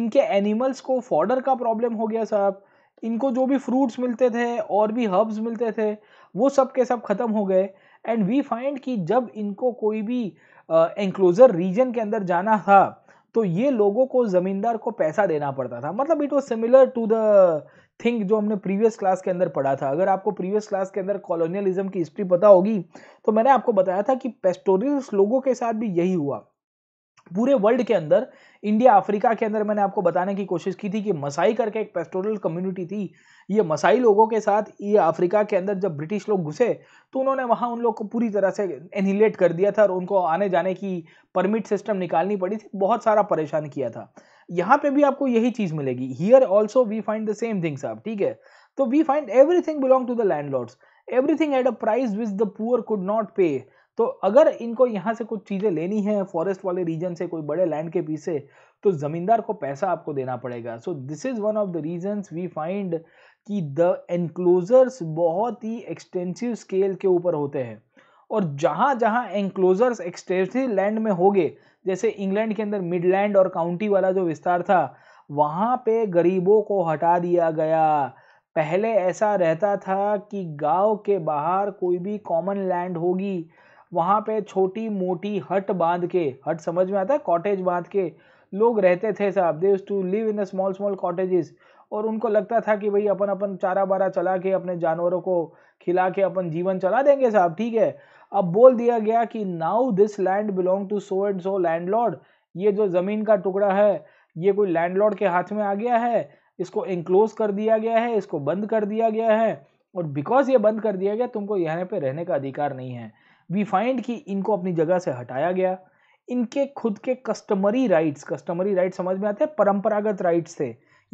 इनके एनिमल्स को फॉर्डर का प्रॉब्लम हो गया साहब इनको जो भी फ्रूट्स मिलते थे और भी हर्ब्स मिलते थे वो सब के सब ख़त्म हो गए एंड वी फाइंड कि जब इनको कोई भी एनक्लोज़र रीजन के अंदर जाना था तो ये लोगों को ज़मींदार को पैसा देना पड़ता था मतलब it was similar to the think जो हमने प्रीवियस क्लास के अंदर पढ़ा था अगर आपको प्रीवियस क्लास के अंदर कॉलोनियलिज्म की हिस्ट्री पता होगी तो मैंने आपको बताया था कि पेस्टोरियल लोगों के साथ भी यही हुआ पूरे वर्ल्ड के अंदर इंडिया अफ्रीका के अंदर मैंने आपको बताने की कोशिश की थी कि मसाई करके एक पेस्टोरल कम्युनिटी थी ये मसाई लोगों के साथ ये अफ्रीका के अंदर जब ब्रिटिश लोग घुसे तो उन्होंने वहाँ उन लोग को पूरी तरह से एनिलेट कर दिया था और उनको आने जाने की परमिट सिस्टम निकालनी पड़ी थी बहुत सारा परेशान किया था यहाँ पे भी आपको यही चीज मिलेगी here also we find the same things आप ठीक है तो we find everything belong to the land lords everything at a price which the poor could not pay तो अगर इनको यहाँ से कुछ चीज़ें लेनी है फॉरेस्ट वाले रीजन से कोई बड़े लैंड के पीछे तो ज़मींदार को पैसा आपको देना पड़ेगा so this is one of the reasons we find कि द एनक्लोजर्स बहुत ही एक्सटेंसिव स्केल के ऊपर होते हैं और जहाँ जहाँ एंक्लोजर्स एक्सटेंसिव लैंड में हो गए जैसे इंग्लैंड के अंदर मिडलैंड और काउंटी वाला जो विस्तार था वहाँ पे गरीबों को हटा दिया गया पहले ऐसा रहता था कि गांव के बाहर कोई भी कॉमन लैंड होगी वहाँ पे छोटी मोटी हट बांध के हट समझ में आता है कॉटेज बांध के लोग रहते थे साहब they to live in the small small cottages और उनको लगता था कि भाई अपन अपन चारा बारा चला के अपने जानवरों को खिला के अपन जीवन चला देंगे साहब ठीक है अब बोल दिया गया कि now this land belong to so and so landlord ये जो ज़मीन का टुकड़ा है ये कोई लैंडलॉर्ड के हाथ में आ गया है इसको इंक्लोज कर दिया गया है इसको बंद कर दिया गया है और बिकॉज ये बंद कर दिया गया तुमको यहाँ पे रहने का अधिकार नहीं है वी फाइंड कि इनको अपनी जगह से हटाया गया इनके खुद के कस्टमरी राइट्स कस्टमरी राइट्स समझ में आते हैं परंपरागत राइट्स थे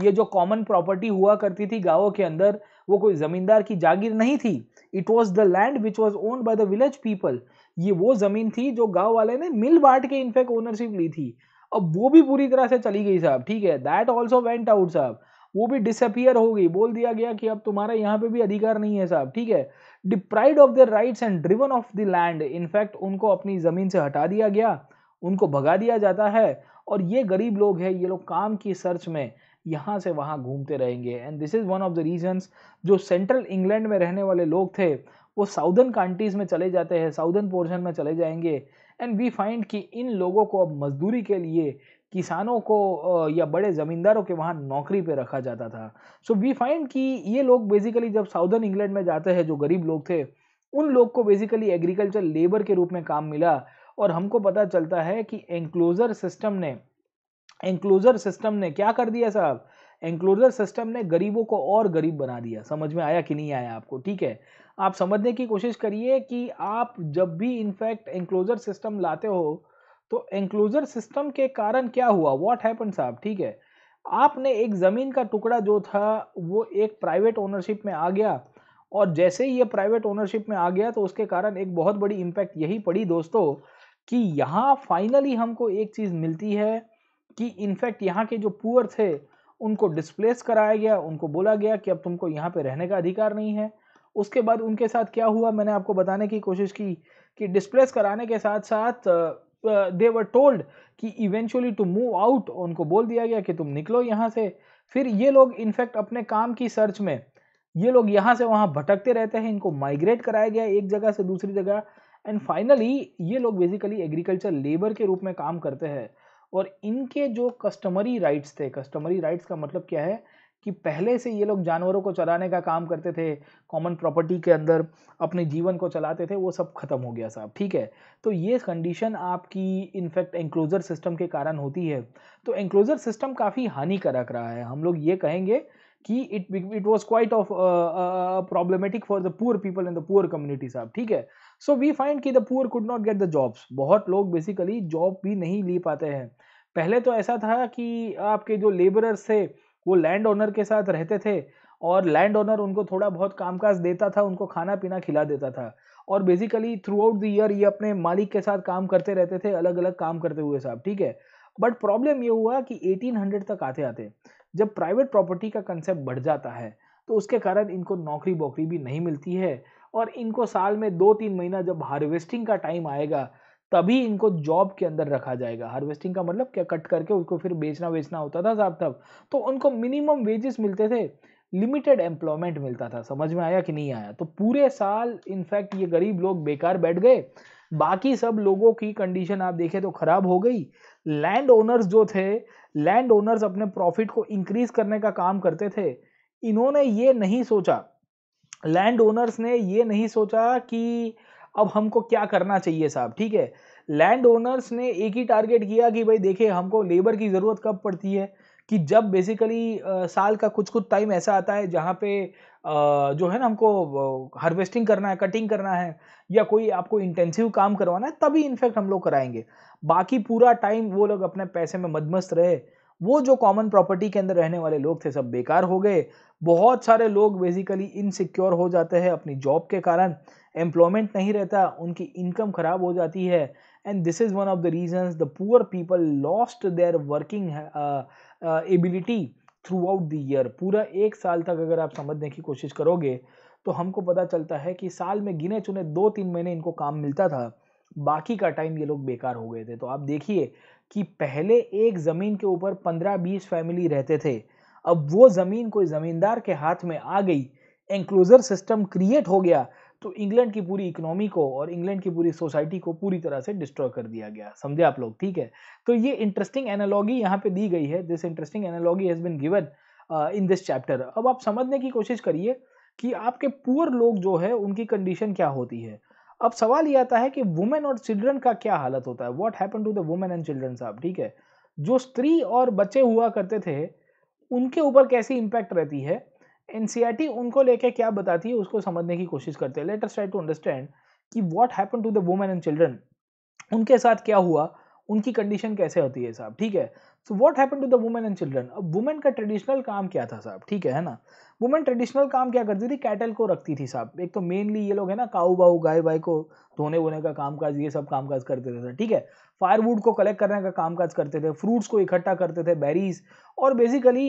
ये जो कॉमन प्रॉपर्टी हुआ करती थी गाँवों के अंदर वो कोई ज़मींदार की जागीर नहीं थी it was the land which was own by the village people ये वो जमीन थी जो गांव वाले ने मिल बांट के इनफेक्ट ओनरशिप ली थी अब वो भी पूरी तरह से चली गई साहब ठीक है दैट ऑल्सो वेंट आउट साहब वो भी डिसअपियर हो गई बोल दिया गया कि अब तुम्हारा यहाँ पे भी अधिकार नहीं है साहब ठीक है deprived of the rights and driven of the land in fact उनको अपनी ज़मीन से हटा दिया गया उनको भगा दिया जाता है और ये गरीब लोग हैं ये लोग काम की सर्च में यहाँ से वहाँ घूमते रहेंगे and this is one of the reasons जो सेंट्रल इंग्लैंड में रहने वाले लोग थे वो साउदर्न कंट्रीज़ में चले जाते हैं साउदर्न पोर्शन में चले जाएंगे एंड वी फाइंड कि इन लोगों को अब मजदूरी के लिए किसानों को या बड़े ज़मींदारों के वहाँ नौकरी पे रखा जाता था सो वी फाइंड कि ये लोग बेसिकली जब साउदर्न इंग्लैंड में जाते हैं जो गरीब लोग थे उन लोग को बेसिकली एग्रीकल्चर लेबर के रूप में काम मिला और हमको पता चलता है कि एनक्लोज़र सिस्टम ने एंक्लोजर सिस्टम ने क्या कर दिया साहब एंक्लोजर सिस्टम ने गरीबों को और गरीब बना दिया समझ में आया कि नहीं आया आपको ठीक है आप समझने की कोशिश करिए कि आप जब भी इनफैक्ट एंक्लोजर सिस्टम लाते हो तो एंक्लोजर सिस्टम के कारण क्या हुआ व्हाट हैपन साहब ठीक है आपने एक ज़मीन का टुकड़ा जो था वो एक प्राइवेट ओनरशिप में आ गया और जैसे ही ये प्राइवेट ओनरशिप में आ गया तो उसके कारण एक बहुत बड़ी इम्पैक्ट यही पड़ी दोस्तों कि यहाँ फाइनली हमको एक चीज़ मिलती है कि इनफैक्ट यहाँ के जो पुअर थे उनको डिस्प्लेस कराया गया उनको बोला गया कि अब तुमको यहाँ पे रहने का अधिकार नहीं है उसके बाद उनके साथ क्या हुआ मैंने आपको बताने की कोशिश की कि डिस्प्लेस कराने के साथ साथ दे वर टोल्ड कि इवेंचुअली टू मूव आउट उनको बोल दिया गया कि तुम निकलो यहाँ से फिर ये लोग इनफैक्ट अपने काम की सर्च में ये लोग यहाँ से वहाँ भटकते रहते हैं इनको माइग्रेट कराया गया एक जगह से दूसरी जगह एंड फाइनली ये लोग बेसिकली एग्रीकल्चर लेबर के रूप में काम करते हैं और इनके जो कस्टमरी राइट्स थे कस्टमरी राइट्स का मतलब क्या है कि पहले से ये लोग जानवरों को चलाने का काम करते थे कॉमन प्रॉपर्टी के अंदर अपने जीवन को चलाते थे वो सब खत्म हो गया साहब ठीक है तो ये कंडीशन आपकी इनफैक्ट एंक्लोज़र सिस्टम के कारण होती है तो एंक्लोज़र सिस्टम काफ़ी हानिकारक रहा है हम लोग ये कहेंगे कि it it was quite of problematic for the poor people and the poor community साहब ठीक है सो वी फाइंड की the poor could not get the jobs बहुत लोग बेसिकली जॉब भी नहीं ले पाते हैं पहले तो ऐसा था कि आपके जो लेबरर्स थे वो लैंड ओनर के साथ रहते थे और लैंड ओनर उनको थोड़ा बहुत कामकाज देता था उनको खाना पीना खिला देता था और basically throughout the year ये अपने मालिक के साथ काम करते रहते थे अलग अलग काम करते हुए साहब ठीक है बट प्रॉब्लम ये हुआ कि 1800 तक आते आते जब प्राइवेट प्रॉपर्टी का कंसेप्ट बढ़ जाता है तो उसके कारण इनको नौकरी बोकरी भी नहीं मिलती है और इनको साल में दो तीन महीना जब हार्वेस्टिंग का टाइम आएगा तभी इनको जॉब के अंदर रखा जाएगा हार्वेस्टिंग का मतलब क्या कट करके उसको फिर बेचना वेचना होता था साहब तब तो उनको मिनिमम वेजेस मिलते थे लिमिटेड एम्प्लॉयमेंट मिलता था समझ में आया कि नहीं आया तो पूरे साल इनफैक्ट ये गरीब लोग बेकार बैठ गए बाकी सब लोगों की कंडीशन आप देखें तो खराब हो गई लैंड ओनर्स जो थे लैंड ओनर्स अपने प्रॉफिट को इंक्रीज करने का काम करते थे इन्होंने ये नहीं सोचा लैंड ओनर्स ने ये नहीं सोचा कि अब हमको क्या करना चाहिए साहब ठीक है लैंड ओनर्स ने एक ही टारगेट किया कि भाई देखिए हमको लेबर की ज़रूरत कब पड़ती है कि जब बेसिकली साल का कुछ कुछ टाइम ऐसा आता है जहाँ पे जो है ना हमको हार्वेस्टिंग करना है कटिंग करना है या कोई आपको इंटेंसिव काम करवाना है तभी इनफैक्ट हम लोग कराएंगे बाकी पूरा टाइम वो लोग अपने पैसे में मदमस्त रहे वो जो कॉमन प्रॉपर्टी के अंदर रहने वाले लोग थे सब बेकार हो गए बहुत सारे लोग बेसिकली इनसिक्योर हो जाते हैं अपनी जॉब के कारण एम्प्लॉयमेंट नहीं रहता उनकी इनकम ख़राब हो जाती है and this is one of the reasons the poor people lost their working ability throughout the year पूरा एक साल तक अगर आप समझने की कोशिश करोगे तो हमको पता चलता है कि साल में गिने चुने दो तीन महीने इनको काम मिलता था बाकी का टाइम ये लोग बेकार हो गए थे तो आप देखिए कि पहले एक ज़मीन के ऊपर पंद्रह बीस फैमिली रहते थे अब वो ज़मीन कोई ज़मींदार के हाथ में आ गई एंक्लोज़र सिस्टम क्रिएट हो गया तो इंग्लैंड की पूरी इकोनॉमी को और इंग्लैंड की पूरी सोसाइटी को पूरी तरह से डिस्ट्रॉय कर दिया गया समझे आप लोग ठीक है तो ये इंटरेस्टिंग एनालॉगी यहाँ पे दी गई है this interesting analogy has been given in this chapter अब आप समझने की कोशिश करिए कि आपके पुअर लोग जो है उनकी कंडीशन क्या होती है अब सवाल ये आता है कि वुमेन और चिल्ड्रन का क्या हालत होता है what happen to the women and children साहब ठीक है जो स्त्री और बच्चे हुआ करते थे उनके ऊपर कैसी इम्पैक्ट रहती है एन e उनको लेके क्या बताती है उसको समझने की कोशिश करते हैं लेट ट्राई टू अंडरस्टैंड कि what happen to the women and children उनके साथ क्या हुआ उनकी कंडीशन कैसे होती है साहब ठीक है so what happen to the women and children अब वुमेन का ट्रेडिशनल काम क्या था साहब ठीक है ना वुमेन ट्रेडिशनल काम क्या करती थी कैटल को रखती थी साहब एक तो मेनली ये लोग है ना काऊ बाऊ गाय बाई को धोने वोने का कामकाज ये सब कामकाज करते थे ठीक है फायरवुड को कलेक्ट करने का कामकाज करते थे फ्रूट्स को इकट्ठा करते थे बेरीज और बेसिकली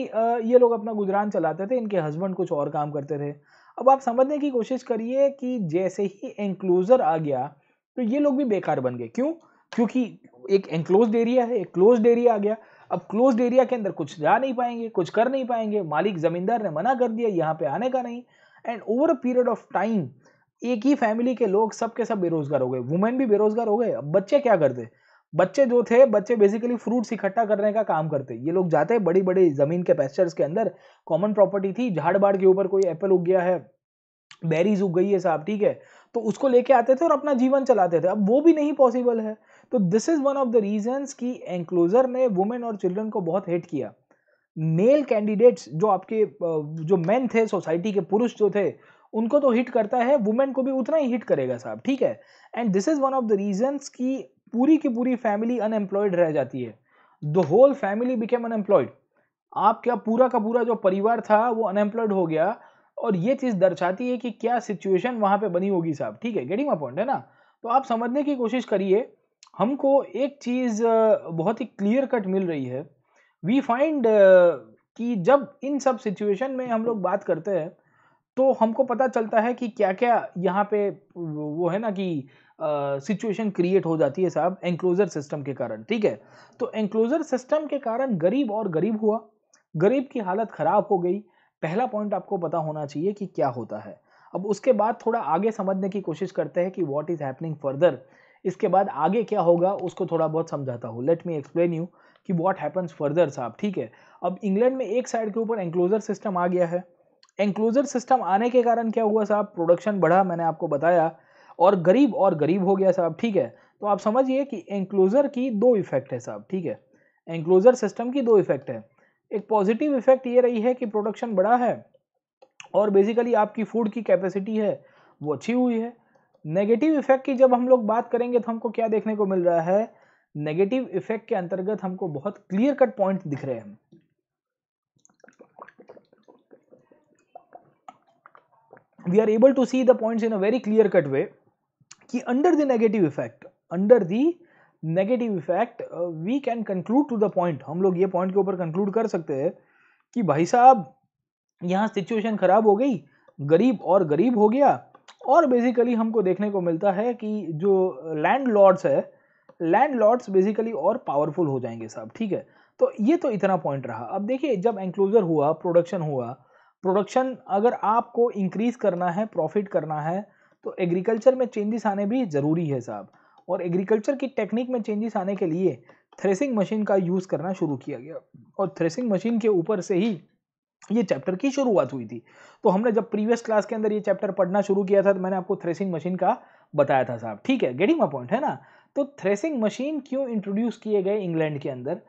ये लोग अपना गुजरान चलाते थे इनके हस्बैंड कुछ और काम करते थे अब आप समझने की कोशिश करिए कि जैसे ही एंक्लोजर आ गया तो ये लोग भी बेकार बन गए क्यों क्योंकि एक एनक्लोज एरिया है एक क्लोज एरिया आ गया अब क्लोज एरिया के अंदर कुछ जा नहीं पाएंगे कुछ कर नहीं पाएंगे मालिक जमींदार ने मना कर दिया यहाँ पे आने का नहीं and over a period of time एक ही फैमिली के लोग सब के सब बेरोजगार हो गए वुमेन भी बेरोजगार हो गए अब बच्चे क्या करते बच्चे जो थे बच्चे बेसिकली फ्रूट्स इकट्ठा करने का काम करते ये लोग जाते हैं बड़ी बड़ी जमीन के पेस्चर्स के अंदर कॉमन प्रॉपर्टी थी झाड़ बाड़ के ऊपर कोई एप्पल उग गया है बेरीज उग गई है साहब ठीक है तो उसको लेके आते थे और अपना जीवन चलाते थे अब वो भी नहीं पॉसिबल है तो this is one of the reason कि एंक्लोजर ने वुमेन और चिल्ड्रन को बहुत हिट किया मेल कैंडिडेट्स जो आपके जो मेन थे सोसाइटी के पुरुष जो थे उनको तो हिट करता है वुमेन को भी उतना ही हिट करेगा साहब ठीक है and this is one of the reasons कि पूरी की पूरी फैमिली अनएम्प्लॉयड रह जाती है the whole family became unemployed आपका पूरा का पूरा जो परिवार था वो अनएम्प्लॉयड हो गया और ये चीज़ दर्शाती है कि क्या सिचुएशन वहाँ पे बनी होगी साहब ठीक है गेटिंग अ पॉइंट है ना तो आप समझने की कोशिश करिए हमको एक चीज़ बहुत ही क्लियर कट मिल रही है वी फाइंड कि जब इन सब सिचुएशन में हम लोग बात करते हैं तो हमको पता चलता है कि क्या क्या यहाँ पे वो है ना कि सिचुएशन क्रिएट हो जाती है साहब एंक्लोजर सिस्टम के कारण ठीक है तो एंक्लोजर सिस्टम के कारण गरीब और गरीब हुआ गरीब की हालत ख़राब हो गई पहला पॉइंट आपको पता होना चाहिए कि क्या होता है अब उसके बाद थोड़ा आगे समझने की कोशिश करते हैं कि व्हाट इज़ हैपनिंग फर्दर इसके बाद आगे क्या होगा उसको थोड़ा बहुत समझाता हूँ लेट मी एक्सप्लेन यू कि वॉट हैपन्स फर्दर साहब ठीक है अब इंग्लैंड में एक साइड के ऊपर एंक्लोजर सिस्टम आ गया है एंक्लोजर सिस्टम आने के कारण क्या हुआ साहब प्रोडक्शन बढ़ा मैंने आपको बताया और गरीब और गरीब हो गया साहब ठीक है तो आप समझिए कि एंक्लोजर की दो इफेक्ट है साहब ठीक है एंक्लोजर सिस्टम की दो इफेक्ट है एक पॉजिटिव इफेक्ट ये रही है कि प्रोडक्शन बढ़ा है और बेसिकली आपकी फूड की कैपेसिटी है वो अच्छी हुई है नेगेटिव इफेक्ट की जब हम लोग बात करेंगे तो हमको क्या देखने को मिल रहा है नेगेटिव इफेक्ट के अंतर्गत हमको बहुत क्लियर कट पॉइंट दिख रहे हैं we are able to see the points in a very clear cut way कि under the negative effect under the negative effect we can conclude to the point हम लोग ये पॉइंट के ऊपर conclude कर सकते हैं कि भाई साहब यहां सिचुएशन खराब हो गई गरीब और गरीब हो गया और बेसिकली हमको देखने को मिलता है कि जो लैंड लॉर्ड्स है लैंड लॉर्ड्स बेसिकली और पावरफुल हो जाएंगे साहब ठीक है तो ये तो इतना पॉइंट रहा अब देखिए जब एंक्लोजर हुआ प्रोडक्शन हुआ प्रोडक्शन अगर आपको इंक्रीज़ करना है प्रॉफिट करना है तो एग्रीकल्चर में चेंजेस आने भी ज़रूरी है साहब और एग्रीकल्चर की टेक्निक में चेंजेस आने के लिए थ्रेसिंग मशीन का यूज़ करना शुरू किया गया और थ्रेसिंग मशीन के ऊपर से ही ये चैप्टर की शुरुआत हुई थी तो हमने जब प्रीवियस क्लास के अंदर ये चैप्टर पढ़ना शुरू किया था तो मैंने आपको थ्रेसिंग मशीन का बताया था साहब ठीक है गेटिंग माई पॉइंट है ना तो थ्रेसिंग मशीन क्यों इंट्रोड्यूस किए गए इंग्लैंड के अंदर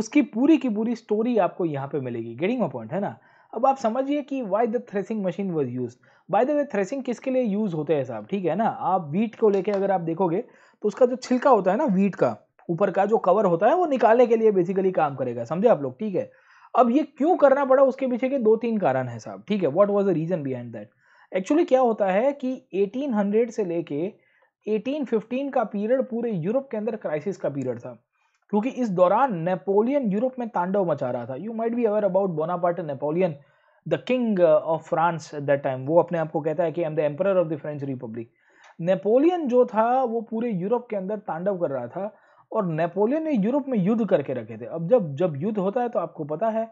उसकी पूरी की पूरी स्टोरी आपको यहाँ पे मिलेगी गेटिंग माई पॉइंट है ना अब आप समझिए कि why the threshing machine was use by the way threshing किसके लिए यूज़ होते हैं साहब ठीक है ना आप वीट को लेके अगर आप देखोगे तो उसका जो छिलका होता है ना वीट का ऊपर का जो कवर होता है वो निकालने के लिए बेसिकली काम करेगा समझे आप लोग ठीक है अब ये क्यों करना पड़ा उसके पीछे के दो तीन कारण है साहब ठीक है what was the reason behind that actually क्या होता है कि 1800 से लेके 1815 का पीरियड पूरे यूरोप के अंदर क्राइसिस का पीरियड था क्योंकि इस दौरान नेपोलियन यूरोप में तांडव मचा रहा था you might be aware about Bonaparte Napoleon the king of France at that time वो अपने आप को कहता है कि I am the emperor of the French republic Napoleon जो था वो पूरे यूरोप के अंदर तांडव कर रहा था और नेपोलियन ने यूरोप में युद्ध करके रखे थे अब जब जब युद्ध होता है तो आपको पता है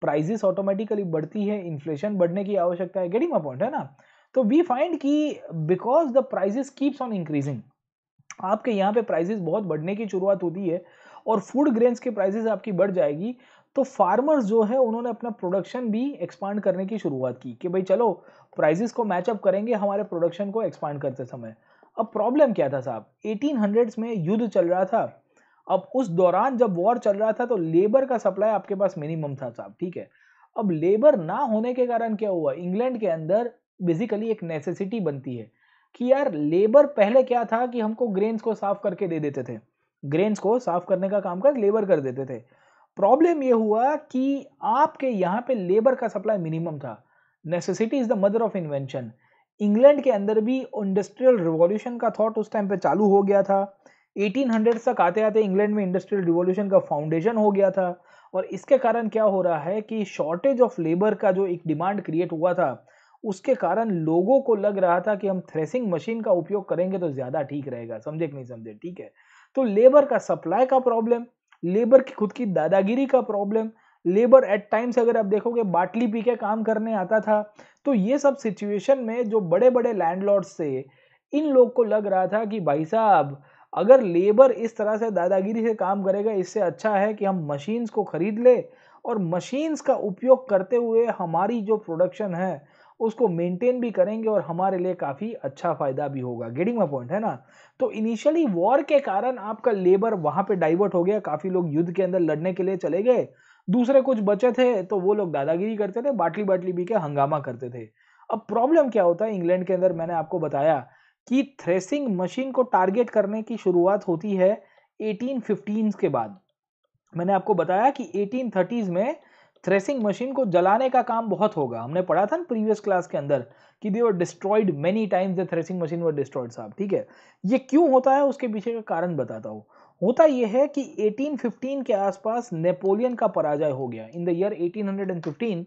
प्राइजेस ऑटोमेटिकली बढ़ती है इन्फ्लेशन बढ़ने की आवश्यकता है गेटिंग माई पॉइंट है ना तो वी फाइंड की because the prices keeps on increasing आपके यहाँ पे प्राइजेस बहुत बढ़ने की शुरुआत होती है और फूड ग्रेन्स के प्राइजेस आपकी बढ़ जाएगी तो फार्मर्स जो है उन्होंने अपना प्रोडक्शन भी एक्सपांड करने की शुरुआत की कि भाई चलो प्राइजेस को मैचअप करेंगे हमारे प्रोडक्शन को एक्सपांड करते समय अब प्रॉब्लम क्या था साहब 1800s में युद्ध चल रहा था अब उस दौरान जब वॉर चल रहा था तो लेबर का सप्लाई आपके पास मिनिमम था साहब ठीक है अब लेबर ना होने के कारण क्या हुआ इंग्लैंड के अंदर बेसिकली एक नेसेसिटी बनती है कि यार लेबर पहले क्या था कि हमको ग्रेन्स को साफ करके दे देते थे ग्रेन्स को साफ करने का काम कर लेबर कर देते थे प्रॉब्लम ये हुआ कि आपके यहाँ पे लेबर का सप्लाई मिनिमम था necessity is the mother of invention England के अंदर भी इंडस्ट्रियल रिवॉल्यूशन का थॉट उस टाइम पे चालू हो गया था 1800 तक आते आते इंग्लैंड में इंडस्ट्रियल रिवॉल्यूशन का फाउंडेशन हो गया था और इसके कारण क्या हो रहा है कि शॉर्टेज ऑफ लेबर का जो एक डिमांड क्रिएट हुआ था उसके कारण लोगों को लग रहा था कि हम थ्रेसिंग मशीन का उपयोग करेंगे तो ज़्यादा ठीक रहेगा समझे कि नहीं समझे ठीक है तो लेबर का सप्लाई का प्रॉब्लम लेबर की खुद की दादागिरी का प्रॉब्लम लेबर एट टाइम्स अगर आप देखोगे बाटली पी के काम करने आता था तो ये सब सिचुएशन में जो बड़े बड़े लैंडलॉर्ड्स से इन लोग को लग रहा था कि भाई साहब अगर लेबर इस तरह से दादागिरी से काम करेगा इससे अच्छा है कि हम मशीन्स को ख़रीद ले और मशीन्स का उपयोग करते हुए हमारी जो प्रोडक्शन है उसको मेंटेन भी करेंगे और हमारे लिए काफ़ी अच्छा फ़ायदा भी होगा गेटिंग माई पॉइंट है ना तो इनिशियली वॉर के कारण आपका लेबर वहाँ पे डाइवर्ट हो गया काफ़ी लोग युद्ध के अंदर लड़ने के लिए चले गए दूसरे कुछ बचे थे तो वो लोग दादागिरी करते थे बाटली बाटली भी के हंगामा करते थे अब प्रॉब्लम क्या होता है इंग्लैंड के अंदर मैंने आपको बताया कि थ्रेसिंग मशीन को टारगेट करने की शुरुआत होती है 1815 के बाद मैंने आपको बताया कि 1830s में थ्रेसिंग मशीन को जलाने का काम बहुत होगा हमने पढ़ा था ना प्रीवियस क्लास के अंदर कि they were destroyed many times the threshing machine were destroyed साहब ठीक है ये क्यों होता है उसके पीछे का कारण बताता हूँ होता यह है कि 1815 के आसपास नेपोलियन का पराजय हो गया in the year 1815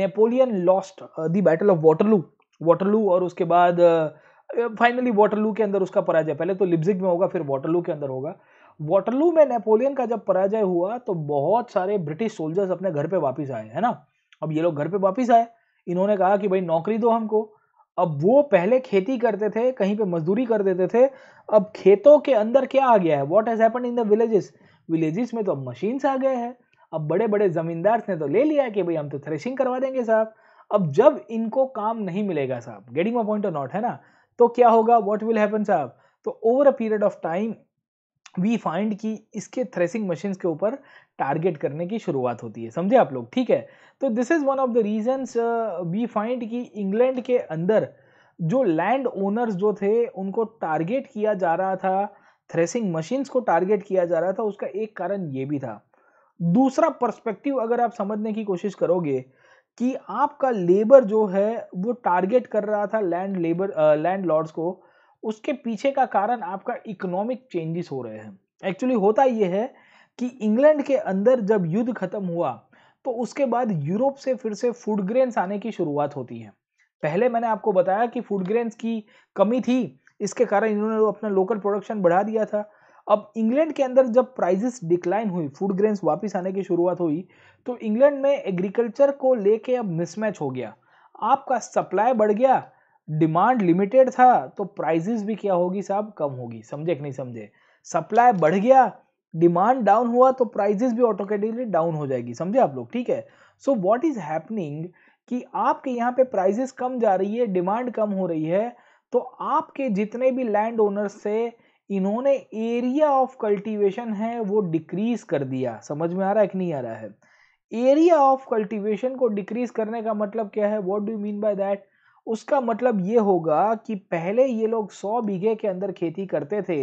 Napoleon lost the battle of Waterloo Waterloo और उसके बाद uh, फाइनली वाटरलू के अंदर उसका पराजय पहले तो लिप्जिक में होगा फिर वाटरलू के अंदर होगा वाटरलू में नेपोलियन का जब पराजय हुआ तो बहुत सारे ब्रिटिश सोल्जर्स अपने घर पे वापस आए है ना अब ये लोग घर पे वापस आए इन्होंने कहा कि भाई नौकरी दो हमको अब वो पहले खेती करते थे कहीं पे मजदूरी कर देते थे अब खेतों के अंदर क्या आ गया है what has happen in the villages villages में तो अब मशीन्स आ गए हैं अब बड़े बड़े जमींदार ने तो ले लिया कि भाई हम तो थ्रेशिंग करवा देंगे साहब अब जब इनको काम नहीं मिलेगा साहब getting my point or not है ना तो क्या होगा वॉट विल हैपन साहब तो over a period of time we find कि इसके थ्रेसिंग मशीन्स के ऊपर टारगेट करने की शुरुआत होती है समझे आप लोग ठीक है तो this is one of the reasons we find कि इंग्लैंड के अंदर जो लैंड ओनर्स जो थे उनको टारगेट किया जा रहा था थ्रेसिंग मशीन्स को टारगेट किया जा रहा था उसका एक कारण ये भी था दूसरा पर्सपेक्टिव अगर आप समझने की कोशिश करोगे कि आपका लेबर जो है वो टारगेट कर रहा था लैंड लेबर लैंड लॉर्ड्स को उसके पीछे का कारण आपका इकोनॉमिक चेंजेस हो रहे हैं एक्चुअली होता ये है कि इंग्लैंड के अंदर जब युद्ध खत्म हुआ तो उसके बाद यूरोप से फिर से फूड ग्रेन्स आने की शुरुआत होती है पहले मैंने आपको बताया कि फूड ग्रेन्स की कमी थी इसके कारण इन्होंने अपना लोकल प्रोडक्शन बढ़ा दिया था अब इंग्लैंड के अंदर जब प्राइजेस डिक्लाइन हुई फूड ग्रेन्स वापस आने की शुरुआत हुई तो इंग्लैंड में एग्रीकल्चर को लेके अब मिसमैच हो गया आपका सप्लाई बढ़ गया डिमांड लिमिटेड था तो प्राइजेस भी क्या होगी साहब कम होगी समझे कि नहीं समझे सप्लाई बढ़ गया डिमांड डाउन हुआ तो प्राइजेस भी ऑटोमेटिकली डाउन हो जाएगी समझे आप लोग ठीक है सो वॉट इज हैपनिंग कि आपके यहाँ पे प्राइजेस कम जा रही है डिमांड कम हो रही है तो आपके जितने भी लैंड ओनर्स से इन्होंने एरिया ऑफ कल्टीवेशन है वो डिक्रीज कर दिया समझ में आ रहा है कि नहीं आ रहा है एरिया ऑफ कल्टीवेशन को डिक्रीज करने का मतलब क्या है what do mean by that उसका मतलब ये होगा कि पहले ये लोग सौ बीघे के अंदर खेती करते थे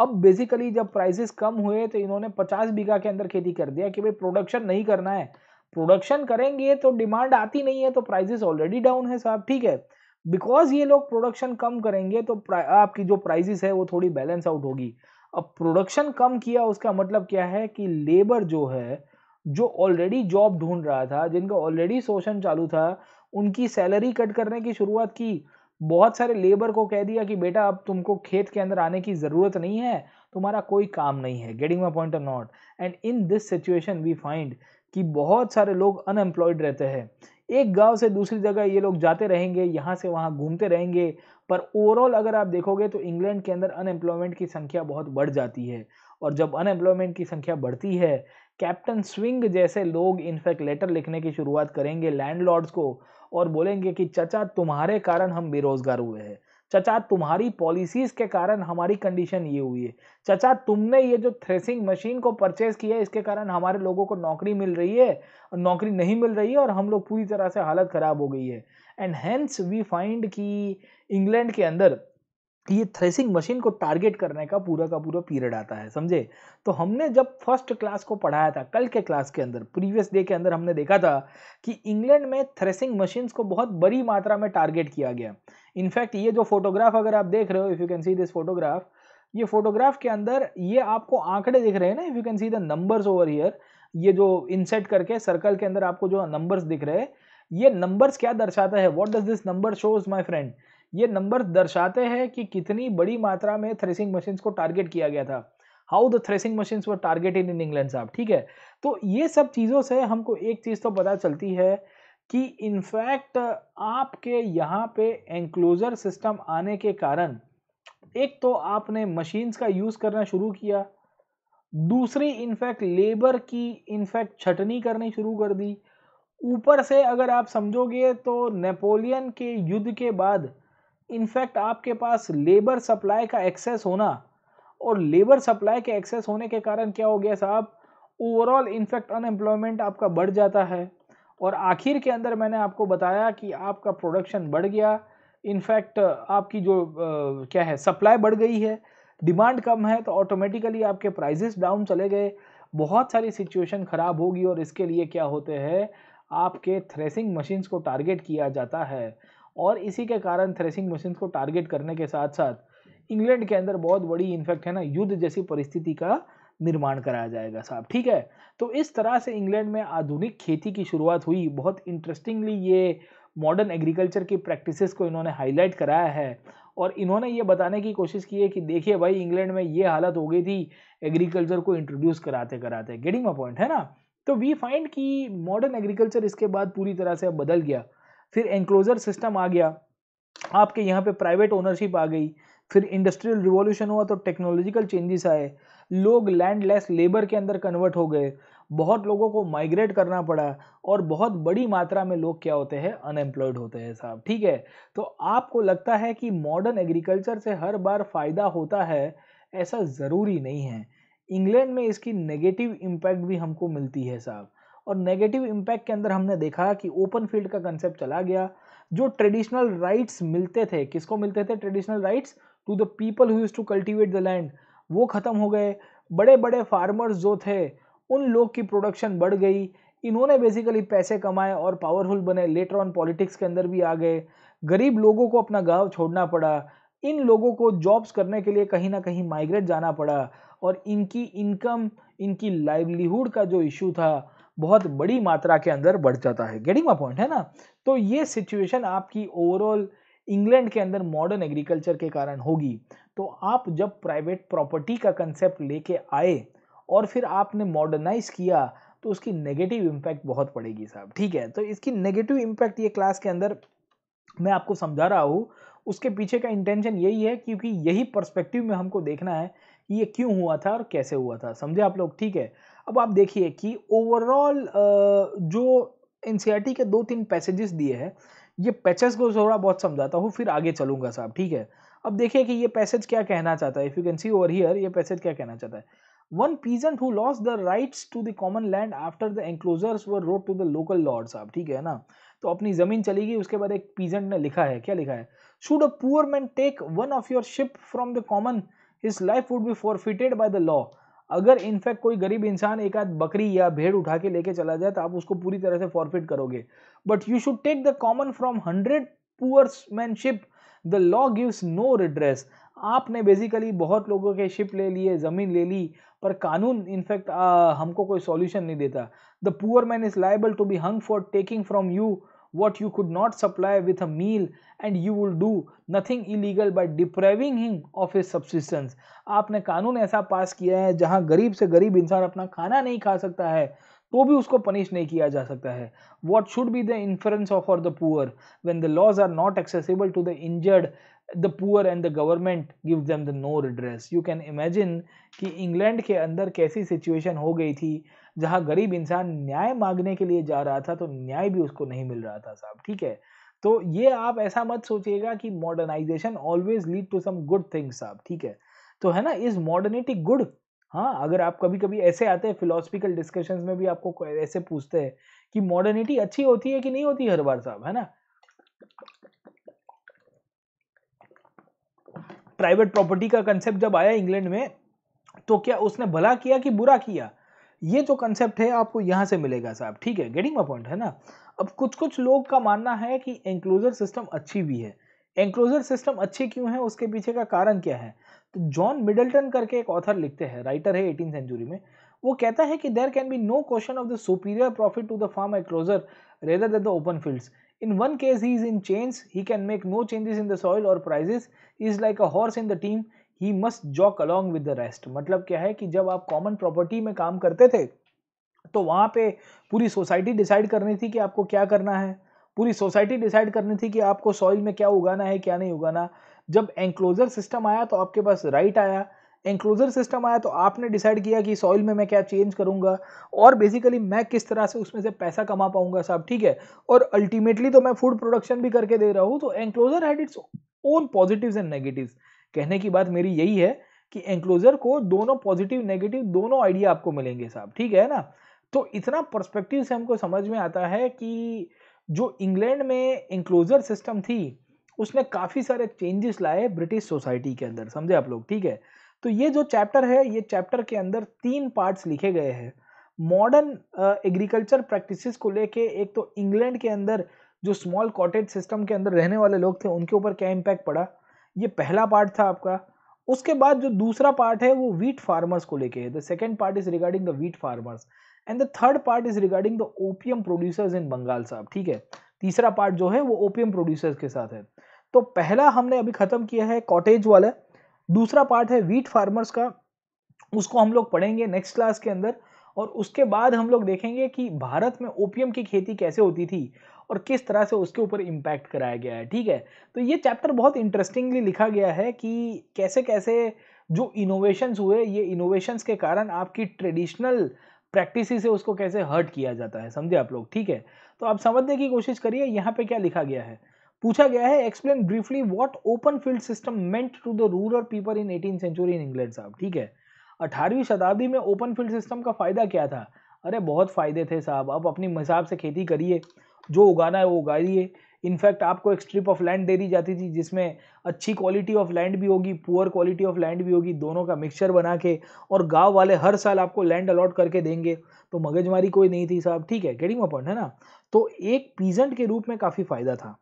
अब बेसिकली जब प्राइसेस कम हुए तो इन्होंने पचास बीघा के अंदर खेती कर दिया कि भाई प्रोडक्शन नहीं करना है प्रोडक्शन करेंगे तो डिमांड आती नहीं है तो प्राइसेस ऑलरेडी डाउन है साहब ठीक है बिकॉज ये लोग प्रोडक्शन कम करेंगे तो आपकी जो प्राइजिस है वो थोड़ी बैलेंस आउट होगी अब प्रोडक्शन कम किया उसका मतलब क्या है कि लेबर जो है जो ऑलरेडी जॉब ढूंढ रहा था जिनका ऑलरेडी शोषण चालू था उनकी सैलरी कट करने की शुरुआत की बहुत सारे लेबर को कह दिया कि बेटा अब तुमको खेत के अंदर आने की ज़रूरत नहीं है तुम्हारा कोई काम नहीं है getting my point or not and in this situation we find कि बहुत सारे लोग अनएम्प्लॉयड रहते हैं एक गांव से दूसरी जगह ये लोग जाते रहेंगे यहाँ से वहाँ घूमते रहेंगे पर ओवरऑल अगर आप देखोगे तो इंग्लैंड के अंदर अनएम्प्लॉयमेंट की संख्या बहुत बढ़ जाती है और जब अनएम्प्लॉयमेंट की संख्या बढ़ती है कैप्टन स्विंग जैसे लोग इनफैक्ट लेटर लिखने की शुरुआत करेंगे लैंडलॉर्ड्स को और बोलेंगे कि चचा तुम्हारे कारण हम बेरोज़गार हुए हैं चचा तुम्हारी पॉलिसीज के कारण हमारी कंडीशन ये हुई है चचा तुमने ये जो थ्रेसिंग मशीन को परचेज किया है इसके कारण हमारे लोगों को नौकरी मिल रही है और नौकरी नहीं मिल रही है और हम लोग पूरी तरह से हालत ख़राब हो गई है एंड हैंस वी फाइंड कि इंग्लैंड के अंदर ये थ्रेसिंग मशीन को टारगेट करने का पूरा का पूरा पीरियड आता है समझे तो हमने जब फर्स्ट क्लास को पढ़ाया था कल के क्लास के अंदर प्रीवियस डे के अंदर हमने देखा था कि इंग्लैंड में थ्रेसिंग मशीन्स को बहुत बड़ी मात्रा में टारगेट किया गया इनफैक्ट ये जो फोटोग्राफ अगर आप देख रहे हो if you can see this photograph ये फोटोग्राफ के अंदर ये आपको आंकड़े दिख रहे हैं ना if you can see the numbers over here ये जो इंसेट करके सर्कल के अंदर आपको जो नंबर्स दिख रहे हैं ये नंबर्स क्या दर्शाता है what does this number shows my friend ये नंबर दर्शाते हैं कि कितनी बड़ी मात्रा में थ्रेसिंग मशीन्स को टारगेट किया गया था how the threshing machines were targeted in England साहब ठीक है तो ये सब चीज़ों से हमको एक चीज़ तो पता चलती है कि इनफैक्ट आपके यहाँ पे एंक्लोजर सिस्टम आने के कारण एक तो आपने मशीन्स का यूज़ करना शुरू किया दूसरी इनफैक्ट लेबर की इनफैक्ट छटनी करनी शुरू कर दी ऊपर से अगर आप समझोगे तो नेपोलियन के युद्ध के बाद इनफैक्ट आपके पास लेबर सप्लाई का एक्सेस होना और लेबर सप्लाई के एक्सेस होने के कारण क्या हो गया साहब ओवरऑल इनफैक्ट अनएम्प्लॉयमेंट आपका बढ़ जाता है और आखिर के अंदर मैंने आपको बताया कि आपका प्रोडक्शन बढ़ गया इनफैक्ट आपकी जो आ, क्या है सप्लाई बढ़ गई है डिमांड कम है तो ऑटोमेटिकली आपके प्राइजेस डाउन चले गए बहुत सारी सिचुएशन ख़राब होगी और इसके लिए क्या होते हैं आपके थ्रेसिंग मशीन्स को टारगेट किया जाता है और इसी के कारण थ्रेसिंग मशीन को टारगेट करने के साथ साथ इंग्लैंड के अंदर बहुत बड़ी इनफैक्ट है ना युद्ध जैसी परिस्थिति का निर्माण कराया जाएगा साहब ठीक है तो इस तरह से इंग्लैंड में आधुनिक खेती की शुरुआत हुई बहुत इंटरेस्टिंगली ये मॉडर्न एग्रीकल्चर की प्रैक्टिसेस को इन्होंने हाईलाइट कराया है और इन्होंने ये बताने की कोशिश की है कि देखिए भाई इंग्लैंड में ये हालत हो गई थी एग्रीकल्चर को इंट्रोड्यूस कराते कराते गेटिंग अ पॉइंट है ना तो वी फाइंड कि मॉडर्न एग्रीकल्चर इसके बाद पूरी तरह से बदल गया फिर एनक्लोजर सिस्टम आ गया आपके यहाँ पे प्राइवेट ओनरशिप आ गई फिर इंडस्ट्रियल रिवॉल्यूशन हुआ तो टेक्नोलॉजिकल चेंजेस आए लोग लैंडलेस लेबर के अंदर कन्वर्ट हो गए बहुत लोगों को माइग्रेट करना पड़ा और बहुत बड़ी मात्रा में लोग क्या होते हैं अनएम्प्लॉयड होते हैं साहब ठीक है तो आपको लगता है कि मॉडर्न एग्रीकल्चर से हर बार फ़ायदा होता है ऐसा ज़रूरी नहीं है इंग्लैंड में इसकी नेगेटिव इम्पैक्ट भी हमको मिलती है साहब और नेगेटिव इम्पैक्ट के अंदर हमने देखा कि ओपन फील्ड का कंसेप्ट चला गया जो ट्रेडिशनल राइट्स मिलते थे किसको मिलते थे traditional rights to the people who to cultivate the land वो ख़त्म हो गए बड़े बड़े फार्मर्स जो थे उन लोग की प्रोडक्शन बढ़ गई इन्होंने बेसिकली पैसे कमाए और पावरफुल बने लेटर ऑन पॉलिटिक्स के अंदर भी आ गए गरीब लोगों को अपना गांव छोड़ना पड़ा इन लोगों को जॉब्स करने के लिए कहीं ना कहीं माइग्रेट जाना पड़ा और इनकी इनकम इनकी लाइवलीहुड का जो इशू था बहुत बड़ी मात्रा के अंदर बढ़ जाता है गेटिंग माई पॉइंट है ना तो ये सिचुएशन आपकी ओवरऑल इंग्लैंड के अंदर मॉडर्न एग्रीकल्चर के कारण होगी तो आप जब प्राइवेट प्रॉपर्टी का कंसेप्ट लेके आए और फिर आपने मॉडर्नाइज किया तो उसकी नेगेटिव इम्पैक्ट बहुत पड़ेगी साहब ठीक है तो इसकी नेगेटिव इम्पैक्ट ये क्लास के अंदर मैं आपको समझा रहा हूँ उसके पीछे का इंटेंशन यही है क्योंकि यही पर्सपेक्टिव में हमको देखना है कि ये क्यों हुआ था और कैसे हुआ था समझे आप लोग ठीक है अब आप देखिए कि ओवरऑल जो एन e के दो तीन पैसेजेस दिए हैं ये पैचेस को थोड़ा बहुत समझाता हूँ फिर आगे चलूंगा साहब ठीक है अब देखिए कि ये पैसेज क्या कहना चाहता है if you can see over here ये पैसेज क्या कहना चाहता है one peasant who lost the rights to the common land after the enclosures were robbed to the local lord साहब ठीक है ना तो अपनी ज़मीन चली गई उसके बाद एक पीजेंट ने लिखा है क्या लिखा है should a poor man take one of your sheep from the common his life would be forfeited by the law अगर इनफैक्ट कोई गरीब इंसान एक आध बकरी या भेड़ उठा के लेके चला जाए तो आप उसको पूरी तरह से फॉरफिट करोगे but you should take the common from hundred poor men's sheep the law gives no redress आपने बेसिकली बहुत लोगों के शिप ले लिए ज़मीन ले ली पर कानून इनफैक्ट हमको कोई सॉल्यूशन नहीं देता the poor man is liable to be hung for taking from you what you could not supply with a meal and you will do nothing illegal by depriving him of his subsistence आपने कानून ऐसा पास किया है जहां गरीब से गरीब इंसान अपना खाना नहीं खा सकता है तो भी उसको पनिश नहीं किया जा सकता है what should be the influence of for the poor when the laws are not accessible to the injured the poor and the government give them the no redress you can imagine कि England के अंदर कैसी situation हो गई थी जहां गरीब इंसान न्याय मांगने के लिए जा रहा था तो न्याय भी उसको नहीं मिल रहा था साहब ठीक है तो ये आप ऐसा मत सोचिएगा कि modernisation always lead to some good things साहब ठीक है तो है ना इज मॉडर्निटी गुड हाँ अगर आप कभी कभी ऐसे आते हैं फिलोसफिकल डिस्कशन में भी आपको ऐसे पूछते हैं कि मॉडर्निटी अच्छी होती है कि नहीं होती हर बार साहब है ना प्राइवेट प्रॉपर्टी का कंसेप्ट जब आया इंग्लैंड में तो क्या उसने भला किया कि बुरा किया ये जो कंसेप्ट है आपको यहाँ से मिलेगा साहब ठीक है गेटिंग माई पॉइंट है ना अब कुछ कुछ लोग का मानना है कि एंक्लोजर सिस्टम अच्छी भी है एंक्लोजर सिस्टम अच्छी क्यों है उसके पीछे का कारण क्या है तो जॉन मिडल्टन करके एक ऑथर लिखते हैं राइटर है एटीन सेंचुरी में वो कहता है कि there can be no question of the superior profit to the farm enclosure rather than the open fields in one case he is in change he can make no changes in the soil और prices is like a horse in the team he must jog along with the rest मतलब क्या है कि जब आप common property में काम करते थे तो वहाँ पे पूरी सोसाइटी डिसाइड करनी थी कि आपको क्या करना है पूरी सोसाइटी डिसाइड करनी थी कि आपको सॉइल में क्या उगाना है क्या नहीं उगाना जब एंक्लोजर सिस्टम आया तो आपके पास राइट आया एंक्लोजर सिस्टम आया तो आपने डिसाइड किया कि सॉइल में मैं क्या चेंज करूंगा और बेसिकली मैं किस तरह से उसमें से पैसा कमा पाऊंगा साहब ठीक है और अल्टीमेटली तो मैं फूड प्रोडक्शन भी करके दे रहा हूँ तो enclosure had its own positives and negatives कहने की बात मेरी यही है कि एंक्लोजर को दोनों पॉजिटिव नेगेटिव दोनों आइडिया आपको मिलेंगे साहब ठीक है ना तो इतना पर्सपेक्टिव से हमको समझ में आता है कि जो इंग्लैंड में एंक्लोजर सिस्टम थी उसने काफ़ी सारे चेंजेस लाए ब्रिटिश सोसाइटी के अंदर समझे आप लोग ठीक है तो ये जो चैप्टर है ये चैप्टर के अंदर तीन पार्ट्स लिखे गए हैं मॉडर्न एग्रीकल्चर प्रैक्टिसेस को लेके एक तो इंग्लैंड के अंदर जो स्मॉल कॉटेज सिस्टम के अंदर रहने वाले लोग थे उनके ऊपर क्या इम्पैक्ट पड़ा ये पहला पार्ट था आपका उसके बाद जो दूसरा पार्ट है वो वीट फार्मर्स को लेके है the second part is regarding the wheat farmers and the third part is regarding the opium producers in Bengal साहब ठीक है तीसरा पार्ट जो है वो ओपीएम प्रोड्यूसर्स के साथ है तो पहला हमने अभी ख़त्म किया है कॉटेज वाला दूसरा पार्ट है वीट फार्मर्स का उसको हम लोग पढ़ेंगे नेक्स्ट क्लास के अंदर और उसके बाद हम लोग देखेंगे कि भारत में ओपीएम की खेती कैसे होती थी और किस तरह से उसके ऊपर इम्पैक्ट कराया गया है ठीक है तो ये चैप्टर बहुत इंटरेस्टिंगली लिखा गया है कि कैसे कैसे जो इनोवेशंस हुए ये इनोवेशंस के कारण आपकी ट्रेडिशनल प्रैक्टिस से उसको कैसे हर्ट किया जाता है समझे आप लोग ठीक है तो आप समझने की कोशिश करिए यहाँ पे क्या लिखा गया है पूछा गया है explain briefly what open field system meant to the rural people in eighteen century in England साहब ठीक है अठारहवीं शताब्दी में ओपन फील्ड सिस्टम का फ़ायदा क्या था अरे बहुत फ़ायदे थे साहब आप अपनी हिसाब से खेती करिए जो उगाना है वो उगाइए इनफैक्ट आपको एक स्ट्रिप ऑफ लैंड दे दी जाती थी जिसमें अच्छी क्वालिटी ऑफ लैंड भी होगी पुअर क्वालिटी ऑफ लैंड भी होगी दोनों का मिक्सचर बना के और गांव वाले हर साल आपको लैंड अलॉट करके देंगे तो मगजमारी कोई नहीं थी साहब ठीक है गेटिंग अपॉइंट है ना तो एक पीजेंट के रूप में काफ़ी फ़ायदा था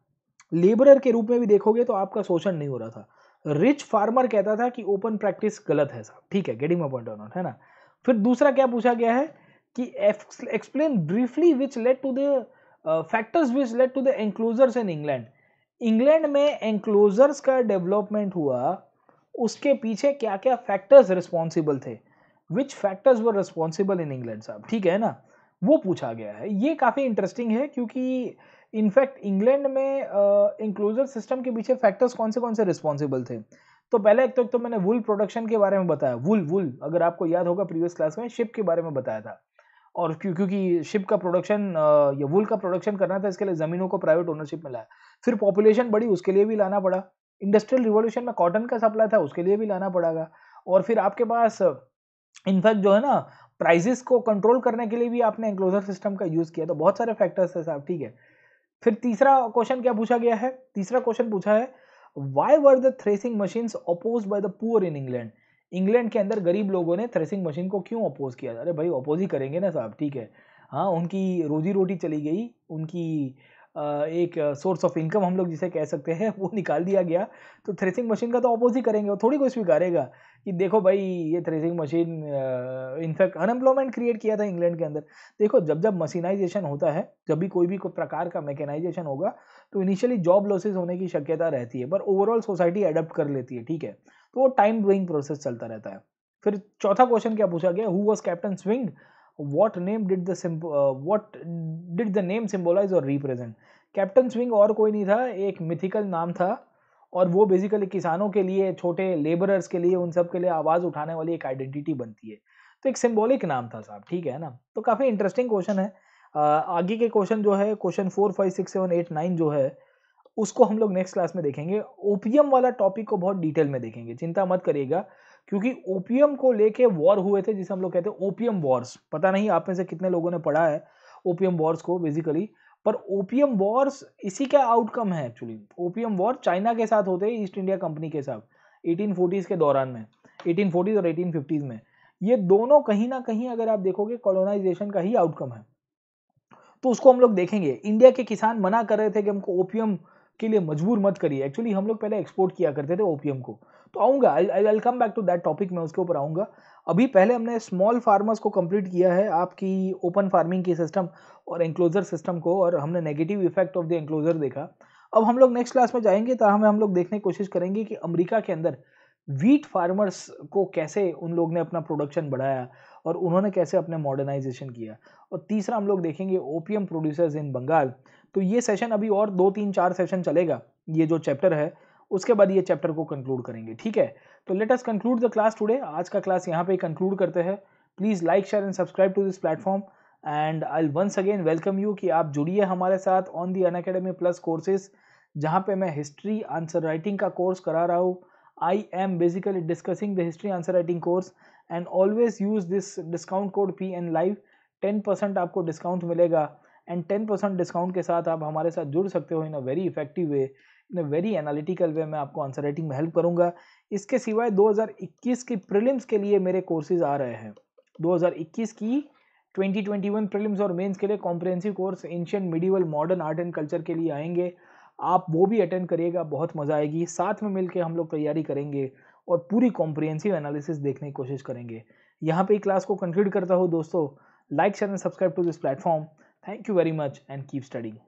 लेबरर के रूप में भी देखोगे तो आपका शोषण नहीं हो रहा था रिच फार्मर कहता था कि ओपन प्रैक्टिस गलत है साहब ठीक है गेटिंग अपॉइंट ऑन है ना फिर दूसरा क्या पूछा गया है कि explain briefly which led to the factors which led to the enclosures in England England में एंक्लोजर्स का डेवलपमेंट हुआ उसके पीछे क्या क्या फैक्टर्स रिस्पॉन्सिबल थे which factors were responsible in England साहब ठीक है ना वो पूछा गया है ये काफ़ी इंटरेस्टिंग है क्योंकि इनफैक्ट इंग्लैंड में इंक्लोजर uh, सिस्टम के पीछे फैक्टर्स कौन से कौन से रिस्पॉन्सिबल थे तो पहले एक तो, एक तो मैंने वुल प्रोडक्शन के बारे में बताया वुल वुल अगर आपको याद होगा प्रीवियस क्लास में शिप के बारे में बताया था और क्यों क्योंकि शिप का प्रोडक्शन या वुल का प्रोडक्शन करना था इसके लिए ज़मीनों को प्राइवेट ओनरशिप मिला लाया फिर पॉपुलेशन बढ़ी उसके लिए भी लाना पड़ा इंडस्ट्रियल रिवोल्यूशन में कॉटन का सप्लाई था उसके लिए भी लाना पड़ेगा और फिर आपके पास इनफैक्ट जो है ना प्राइजेस को कंट्रोल करने के लिए भी आपने एंक्लोजर सिस्टम का यूज़ किया तो बहुत सारे फैक्टर्स है साहब ठीक है फिर तीसरा क्वेश्चन क्या पूछा गया है तीसरा क्वेश्चन पूछा है why were the threshing machines oppose by the poor in England England के अंदर गरीब लोगों ने थ्रेसिंग मशीन को क्यों अपोज किया अरे भाई अपोज ही करेंगे ना साहब ठीक है हाँ उनकी रोजी रोटी चली गई उनकी एक सोर्स ऑफ इनकम हम लोग जिसे कह सकते हैं वो निकाल दिया गया तो थ्रेसिंग मशीन का तो अपोज ही करेंगे और थोड़ी कोई स्वीकारेगा कि देखो भाई ये threshing machine in fact unemployment create किया था इंग्लैंड के अंदर देखो जब जब मशीनाइजेशन होता है जब भी कोई भी कोई प्रकार का मैकेनाइजेशन होगा तो इनिशियली जॉब लॉसेज होने की शक्यता रहती है पर ओवरऑल सोसाइटी एडप्ट कर लेती है ठीक है तो वो टाइम ब्रोइंग प्रोसेस चलता रहता है फिर चौथा क्वेश्चन क्या पूछा गया who was Captain Swing what name did the what did the name symbolise or represent Captain Swing और कोई नहीं था एक मिथिकल नाम था और वो बेसिकली किसानों के लिए छोटे लेबरर्स के लिए उन सब के लिए आवाज़ उठाने वाली एक आइडेंटिटी बनती है तो एक सिम्बोलिक नाम था साहब ठीक है ना तो काफ़ी इंटरेस्टिंग क्वेश्चन है आगे के क्वेश्चन जो है question four five six seven eight nine जो है उसको हम लोग नेक्स्ट क्लास में देखेंगे ओपीएम वाला टॉपिक को बहुत डिटेल में देखेंगे चिंता मत करिएगा क्योंकि ओपीएम को लेके वॉर हुए थे जिसे हम लोग कहते हैं ओपीएम वॉर्स पता नहीं आप में से कितने लोगों ने पढ़ा है ओपीएम वॉर्स को बेसिकली पर ओपीएम वॉर्स इसी का आउटकम है एक्चुअली ओपीएम वॉर चाइना के साथ होते हैं ईस्ट इंडिया कंपनी के साथ एटीन के दौरान में एटीन और एटीन में ये दोनों कहीं ना कहीं अगर आप देखोगे कॉलोनाइजेशन का ही आउटकम है तो उसको हम लोग देखेंगे इंडिया के किसान मना कर रहे थे कि हमको ओपीएम उसके लिए मजबूर मत करिए एक्चुअली हम लोग पहले एक्सपोर्ट किया करते थे ओपीएम को तो आऊंगा I I come back to that topic मैं उसके ऊपर आऊंगा अभी पहले हमने स्मॉल फार्मर्स को कंप्लीट किया है आपकी ओपन फार्मिंग की सिस्टम और एंक्लोजर सिस्टम को और हमने negative effect of the enclosure देखा अब हम लोग नेक्स्ट क्लास में जाएंगे तो हमें हम लोग देखने की कोशिश करेंगे कि अमेरिका के अंदर वीट फार्मर्स को कैसे उन लोग ने अपना प्रोडक्शन बढ़ाया और उन्होंने कैसे अपने मॉडर्नाइजेशन किया और तीसरा हम लोग देखेंगे ओपीएम प्रोड्यूसर्स इन बंगाल तो ये सेशन अभी और दो तीन चार सेशन चलेगा ये जो चैप्टर है उसके बाद ये चैप्टर को कंक्लूड करेंगे ठीक है तो let us conclude the class today आज का क्लास यहाँ पे कंक्लूड करते हैं please like share and subscribe to this platform and I once again welcome you कि आप जुड़िए हमारे साथ on the on academy plus courses जहाँ पे मैं हिस्ट्री आंसर राइटिंग का कोर्स करा रहा हूँ I am basically discussing the history answer writing course and always use this discount code P N live ten percent आपको डिस्काउंट मिलेगा and ten percent discount के साथ आप हमारे साथ जुड़ सकते हो in a very effective way in a very analytical way मैं आपको आंसर राइटिंग में हेल्प करूंगा इसके सिवाय 2021 की प्रीलिम्स के लिए मेरे कोर्सेज आ रहे हैं 2021 की 2021 प्रीलिम्स और मेंस के लिए comprehensive course ancient medieval modern art and culture के लिए आएंगे आप वो भी अटेंड करिएगा बहुत मज़ा आएगी साथ में मिलकर हम लोग तैयारी करेंगे और पूरी कॉम्प्रिहेंसिव एनालिसिस देखने की कोशिश करेंगे यहाँ पे क्लास को कंक्लूड करता हूँ दोस्तों like share and subscribe to this platform Thank you very much and keep studying.